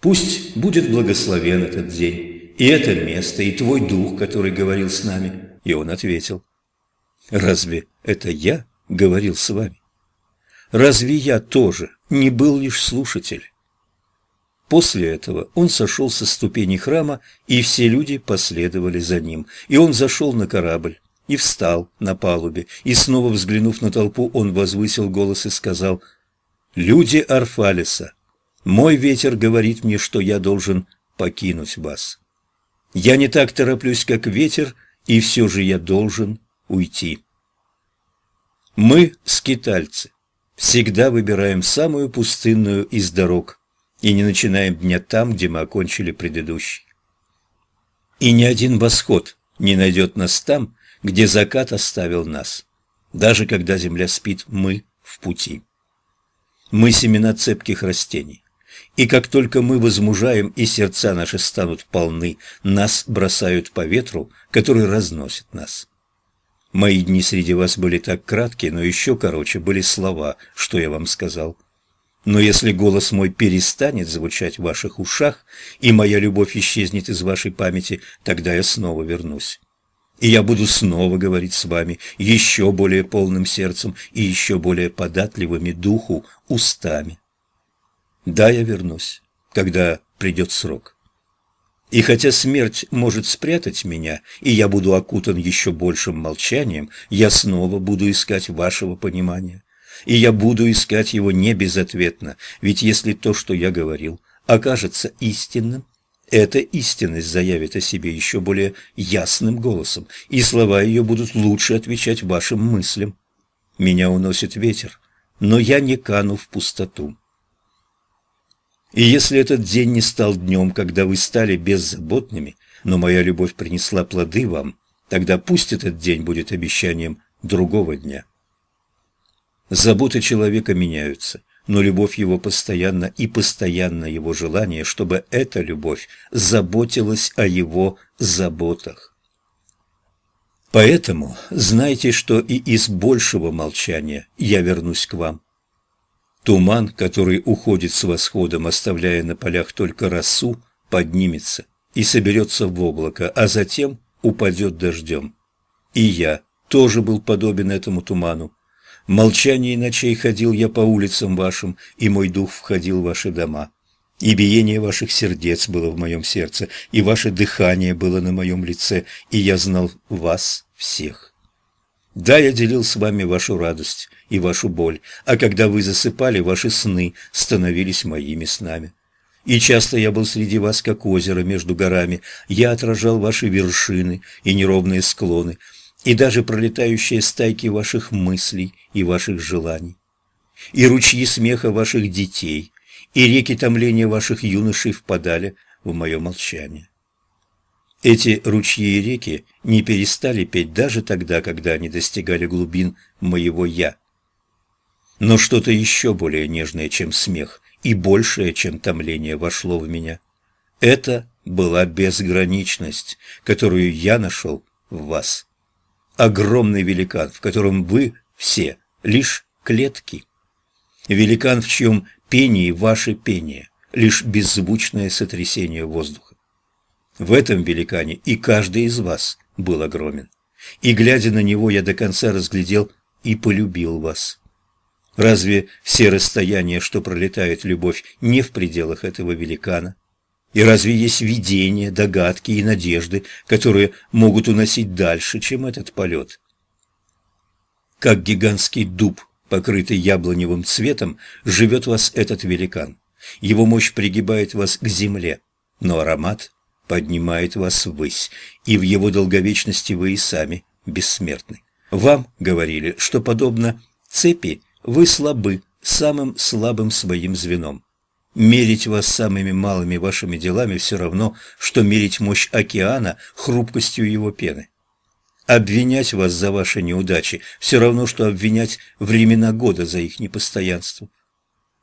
«Пусть будет благословен этот день, и это место, и твой дух, который говорил с нами». И он ответил, «Разве это я говорил с вами? Разве я тоже не был лишь слушатель?» После этого он сошел со ступени храма, и все люди последовали за ним, и он зашел на корабль, и встал на палубе, и снова взглянув на толпу, он возвысил голос и сказал «Люди Арфалиса, мой ветер говорит мне, что я должен покинуть вас. Я не так тороплюсь, как ветер, и все же я должен уйти». Мы, скитальцы, всегда выбираем самую пустынную из дорог и не начинаем дня там, где мы окончили предыдущий. И ни один восход не найдет нас там, где закат оставил нас, даже когда земля спит, мы в пути. Мы семена цепких растений, и как только мы возмужаем и сердца наши станут полны, нас бросают по ветру, который разносит нас. Мои дни среди вас были так краткие, но еще короче были слова, что я вам сказал. Но если голос мой перестанет звучать в ваших ушах, и моя любовь исчезнет из вашей памяти, тогда я снова вернусь. И я буду снова говорить с вами еще более полным сердцем и еще более податливыми духу устами. Да, я вернусь, когда придет срок. И хотя смерть может спрятать меня, и я буду окутан еще большим молчанием, я снова буду искать вашего понимания. И я буду искать его не безответно, ведь если то, что я говорил, окажется истинным, эта истинность заявит о себе еще более ясным голосом, и слова ее будут лучше отвечать вашим мыслям. Меня уносит ветер, но я не кану в пустоту. И если этот день не стал днем, когда вы стали беззаботными, но моя любовь принесла плоды вам, тогда пусть этот день будет обещанием другого дня. Заботы человека меняются, но любовь его постоянно и постоянно его желание, чтобы эта любовь заботилась о его заботах. Поэтому знайте, что и из большего молчания я вернусь к вам. Туман, который уходит с восходом, оставляя на полях только росу, поднимется и соберется в облако, а затем упадет дождем. И я тоже был подобен этому туману, Молчание ночей ходил я по улицам вашим, и мой дух входил в ваши дома. И биение ваших сердец было в моем сердце, и ваше дыхание было на моем лице, и я знал вас всех. Да, я делил с вами вашу радость и вашу боль, а когда вы засыпали, ваши сны становились моими снами. И часто я был среди вас, как озеро между горами, я отражал ваши вершины и неровные склоны, и даже пролетающие стайки ваших мыслей и ваших желаний, и ручьи смеха ваших детей, и реки томления ваших юношей впадали в мое молчание. Эти ручьи и реки не перестали петь даже тогда, когда они достигали глубин моего «я». Но что-то еще более нежное, чем смех, и большее, чем томление, вошло в меня. Это была безграничность, которую я нашел в вас огромный великан, в котором вы все лишь клетки. Великан, в чьем пении ваше пение, лишь беззвучное сотрясение воздуха. В этом великане и каждый из вас был огромен. И, глядя на него, я до конца разглядел и полюбил вас. Разве все расстояния, что пролетает любовь, не в пределах этого великана? И разве есть видения, догадки и надежды, которые могут уносить дальше, чем этот полет? Как гигантский дуб, покрытый яблоневым цветом, живет вас этот великан. Его мощь пригибает вас к земле, но аромат поднимает вас ввысь, и в его долговечности вы и сами бессмертны. Вам говорили, что, подобно цепи, вы слабы самым слабым своим звеном. Мерить вас самыми малыми вашими делами все равно, что мерить мощь океана хрупкостью его пены. Обвинять вас за ваши неудачи все равно, что обвинять времена года за их непостоянство.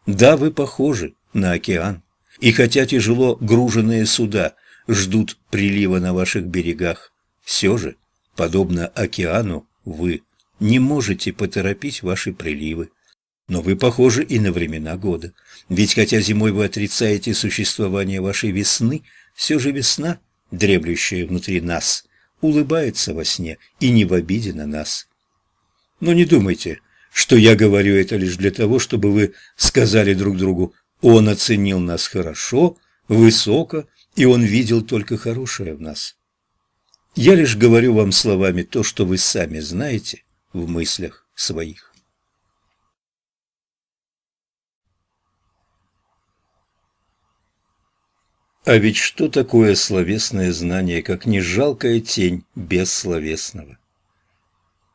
Да, вы похожи на океан, и хотя тяжело груженные суда ждут прилива на ваших берегах, все же, подобно океану, вы не можете поторопить ваши приливы. Но вы похожи и на времена года. Ведь хотя зимой вы отрицаете существование вашей весны, все же весна, дреблющая внутри нас, улыбается во сне и не в обиде на нас. Но ну, не думайте, что я говорю это лишь для того, чтобы вы сказали друг другу «Он оценил нас хорошо, высоко, и он видел только хорошее в нас». Я лишь говорю вам словами то, что вы сами знаете в мыслях своих. А ведь что такое словесное знание, как не жалкая тень бессловесного?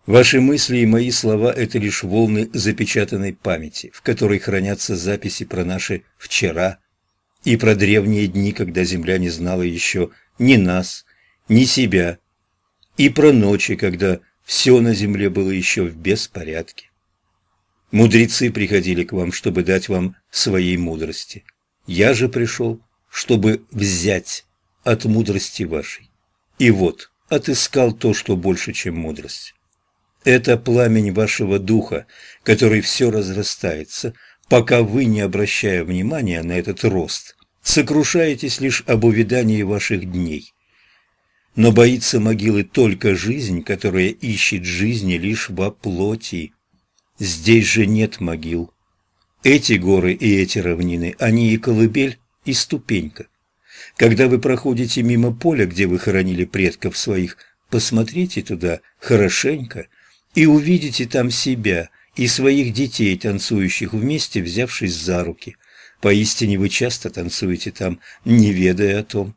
Ваши мысли и мои слова – это лишь волны запечатанной памяти, в которой хранятся записи про наши «вчера» и про древние дни, когда Земля не знала еще ни нас, ни себя, и про ночи, когда все на Земле было еще в беспорядке. Мудрецы приходили к вам, чтобы дать вам своей мудрости. Я же пришел – чтобы взять от мудрости вашей. И вот, отыскал то, что больше, чем мудрость. Это пламень вашего духа, который все разрастается, пока вы, не обращая внимания на этот рост, сокрушаетесь лишь об увядании ваших дней. Но боится могилы только жизнь, которая ищет жизни лишь во плоти. Здесь же нет могил. Эти горы и эти равнины, они и колыбель и ступенька. Когда вы проходите мимо поля, где вы хоронили предков своих, посмотрите туда хорошенько и увидите там себя и своих детей, танцующих вместе, взявшись за руки. Поистине вы часто танцуете там, не ведая о том.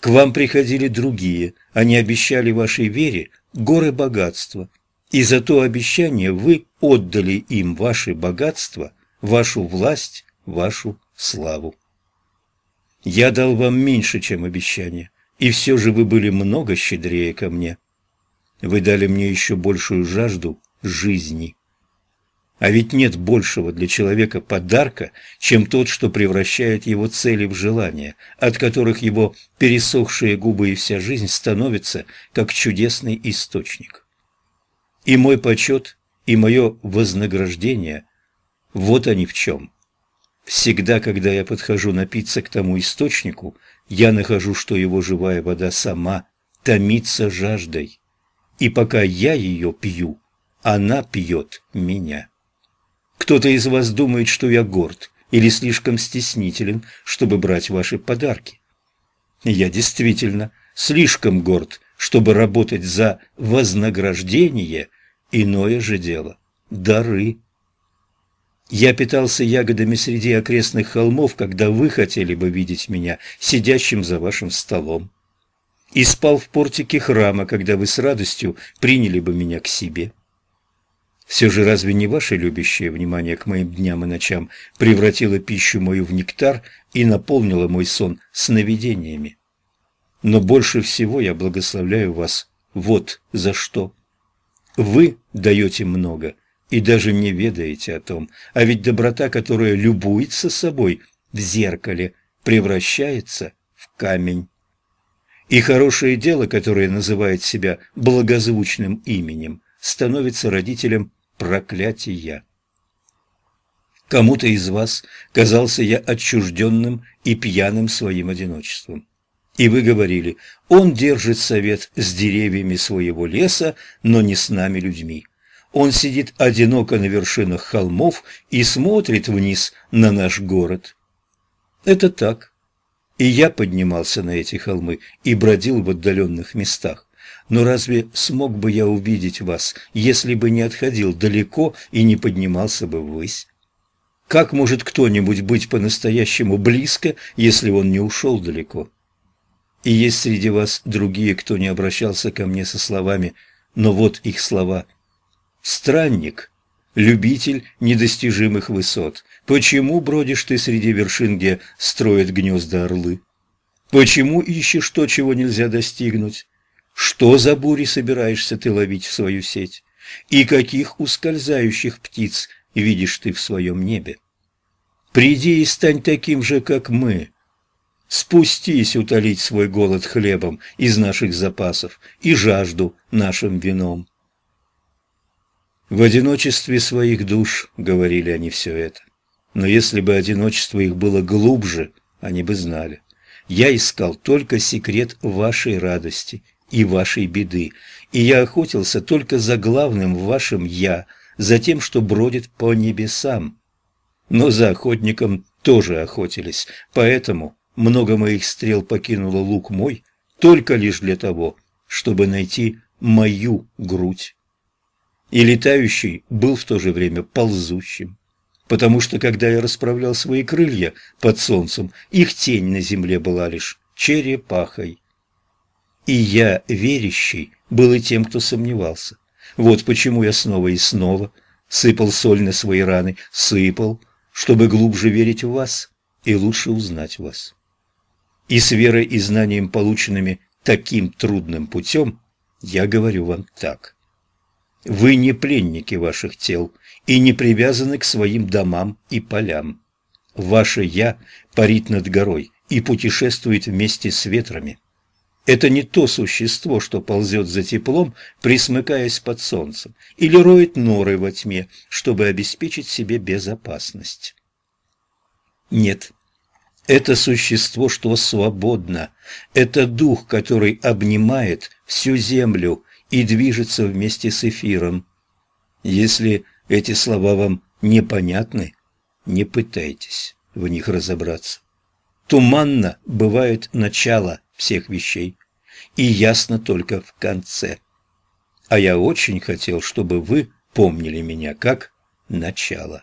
К вам приходили другие, они обещали вашей вере горы богатства, и за то обещание вы отдали им ваше богатство, вашу власть, вашу славу. Я дал вам меньше, чем обещание, и все же вы были много щедрее ко мне. Вы дали мне еще большую жажду жизни. А ведь нет большего для человека подарка, чем тот, что превращает его цели в желания, от которых его пересохшие губы и вся жизнь становятся как чудесный источник. И мой почет, и мое вознаграждение – вот они в чем – Всегда, когда я подхожу напиться к тому источнику, я нахожу, что его живая вода сама томится жаждой. И пока я ее пью, она пьет меня. Кто-то из вас думает, что я горд или слишком стеснителен, чтобы брать ваши подарки. Я действительно слишком горд, чтобы работать за вознаграждение, иное же дело – дары. Я питался ягодами среди окрестных холмов, когда вы хотели бы видеть меня сидящим за вашим столом. И спал в портике храма, когда вы с радостью приняли бы меня к себе. Все же разве не ваше любящее внимание к моим дням и ночам превратило пищу мою в нектар и наполнило мой сон сновидениями? Но больше всего я благословляю вас вот за что. Вы даете много, и даже не ведаете о том, а ведь доброта, которая любуется собой в зеркале, превращается в камень. И хорошее дело, которое называет себя благозвучным именем, становится родителем проклятия. Кому-то из вас казался я отчужденным и пьяным своим одиночеством. И вы говорили, он держит совет с деревьями своего леса, но не с нами людьми. Он сидит одиноко на вершинах холмов и смотрит вниз на наш город. Это так. И я поднимался на эти холмы и бродил в отдаленных местах. Но разве смог бы я увидеть вас, если бы не отходил далеко и не поднимался бы ввысь? Как может кто-нибудь быть по-настоящему близко, если он не ушел далеко? И есть среди вас другие, кто не обращался ко мне со словами, но вот их слова – странник, любитель недостижимых высот. Почему бродишь ты среди вершин, где строят гнезда орлы? Почему ищешь то, чего нельзя достигнуть? Что за бури собираешься ты ловить в свою сеть? И каких ускользающих птиц видишь ты в своем небе? Приди и стань таким же, как мы. Спустись утолить свой голод хлебом из наших запасов и жажду нашим вином. В одиночестве своих душ говорили они все это. Но если бы одиночество их было глубже, они бы знали. Я искал только секрет вашей радости и вашей беды, и я охотился только за главным в вашем «я», за тем, что бродит по небесам. Но за охотником тоже охотились, поэтому много моих стрел покинуло лук мой, только лишь для того, чтобы найти мою грудь и летающий был в то же время ползущим. Потому что, когда я расправлял свои крылья под солнцем, их тень на земле была лишь черепахой. И я, верящий, был и тем, кто сомневался. Вот почему я снова и снова сыпал соль на свои раны, сыпал, чтобы глубже верить в вас и лучше узнать вас. И с верой и знанием, полученными таким трудным путем, я говорю вам так – вы не пленники ваших тел и не привязаны к своим домам и полям. Ваше «я» парит над горой и путешествует вместе с ветрами. Это не то существо, что ползет за теплом, присмыкаясь под солнцем, или роет норы во тьме, чтобы обеспечить себе безопасность. Нет, это существо, что свободно, это дух, который обнимает всю землю, и движется вместе с эфиром. Если эти слова вам непонятны, не пытайтесь в них разобраться. Туманно бывает начало всех вещей, и ясно только в конце. А я очень хотел, чтобы вы помнили меня как начало.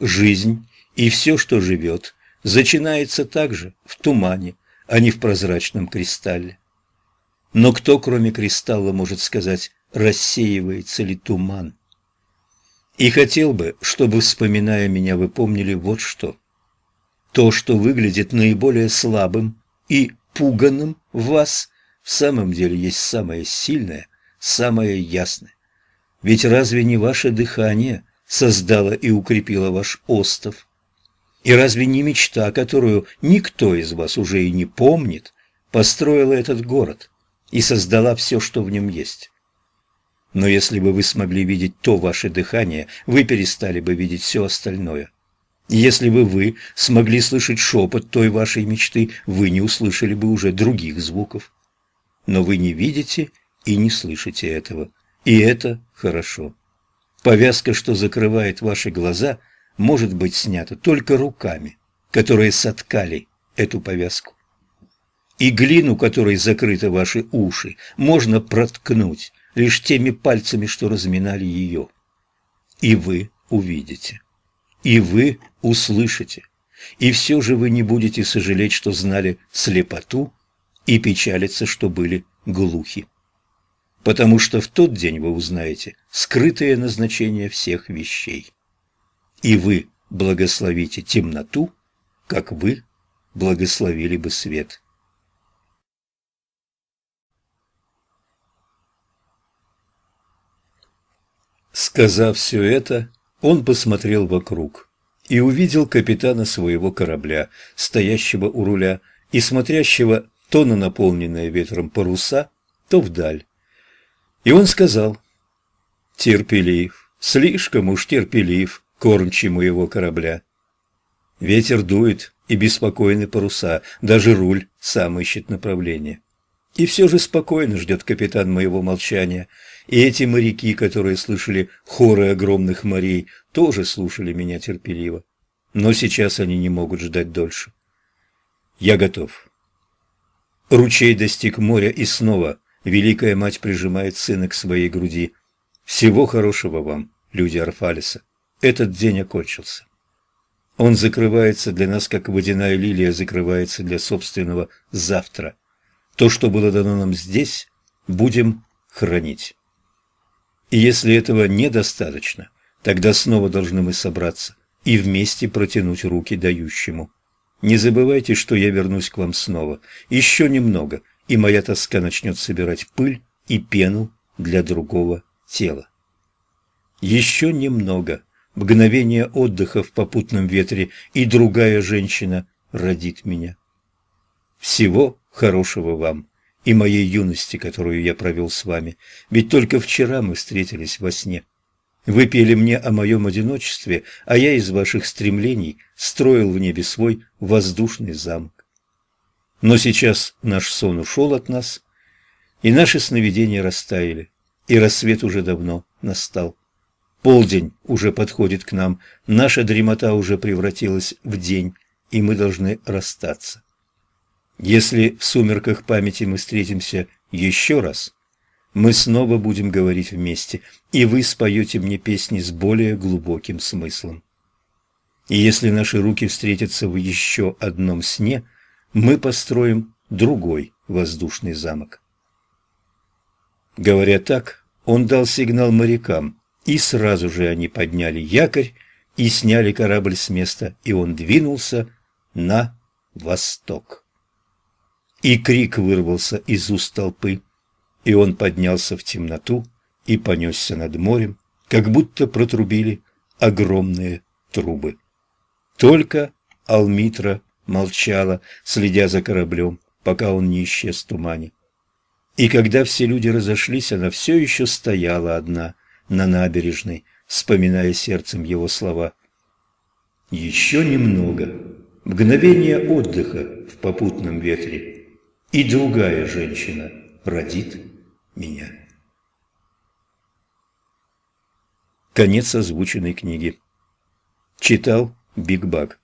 Жизнь и все, что живет, зачинается также в тумане, а не в прозрачном кристалле. Но кто, кроме кристалла, может сказать, рассеивается ли туман? И хотел бы, чтобы, вспоминая меня, вы помнили вот что. То, что выглядит наиболее слабым и пуганным в вас, в самом деле есть самое сильное, самое ясное. Ведь разве не ваше дыхание создало и укрепило ваш остов? И разве не мечта, которую никто из вас уже и не помнит, построила этот город? и создала все, что в нем есть. Но если бы вы смогли видеть то ваше дыхание, вы перестали бы видеть все остальное. Если бы вы смогли слышать шепот той вашей мечты, вы не услышали бы уже других звуков. Но вы не видите и не слышите этого. И это хорошо. Повязка, что закрывает ваши глаза, может быть снята только руками, которые соткали эту повязку и глину, которой закрыты ваши уши, можно проткнуть лишь теми пальцами, что разминали ее. И вы увидите. И вы услышите. И все же вы не будете сожалеть, что знали слепоту и печалиться, что были глухи. Потому что в тот день вы узнаете скрытое назначение всех вещей. И вы благословите темноту, как вы благословили бы свет. Сказав все это, он посмотрел вокруг и увидел капитана своего корабля, стоящего у руля и смотрящего то на наполненные ветром паруса, то вдаль. И он сказал, «Терпелив, слишком уж терпелив, кормчему моего корабля. Ветер дует, и беспокойны паруса, даже руль сам ищет направление. И все же спокойно ждет капитан моего молчания, и эти моряки, которые слышали хоры огромных морей, тоже слушали меня терпеливо. Но сейчас они не могут ждать дольше. Я готов. Ручей достиг моря, и снова Великая Мать прижимает сына к своей груди. Всего хорошего вам, люди Арфалиса. Этот день окончился. Он закрывается для нас, как водяная лилия закрывается для собственного завтра. То, что было дано нам здесь, будем хранить. И если этого недостаточно, тогда снова должны мы собраться и вместе протянуть руки дающему. Не забывайте, что я вернусь к вам снова. Еще немного, и моя тоска начнет собирать пыль и пену для другого тела. Еще немного, мгновение отдыха в попутном ветре, и другая женщина родит меня. Всего хорошего вам! и моей юности, которую я провел с вами. Ведь только вчера мы встретились во сне. Вы пели мне о моем одиночестве, а я из ваших стремлений строил в небе свой воздушный замок. Но сейчас наш сон ушел от нас, и наши сновидения растаяли, и рассвет уже давно настал. Полдень уже подходит к нам, наша дремота уже превратилась в день, и мы должны расстаться. Если в сумерках памяти мы встретимся еще раз, мы снова будем говорить вместе, и вы споете мне песни с более глубоким смыслом. И если наши руки встретятся в еще одном сне, мы построим другой воздушный замок. Говоря так, он дал сигнал морякам, и сразу же они подняли якорь и сняли корабль с места, и он двинулся на восток. И крик вырвался из уст толпы, и он поднялся в темноту и понесся над морем, как будто протрубили огромные трубы. Только Алмитра молчала, следя за кораблем, пока он не исчез в тумане. И когда все люди разошлись, она все еще стояла одна на набережной, вспоминая сердцем его слова. «Еще немного. Мгновение отдыха в попутном ветре и другая женщина родит меня. Конец озвученной книги. Читал Биг Баг.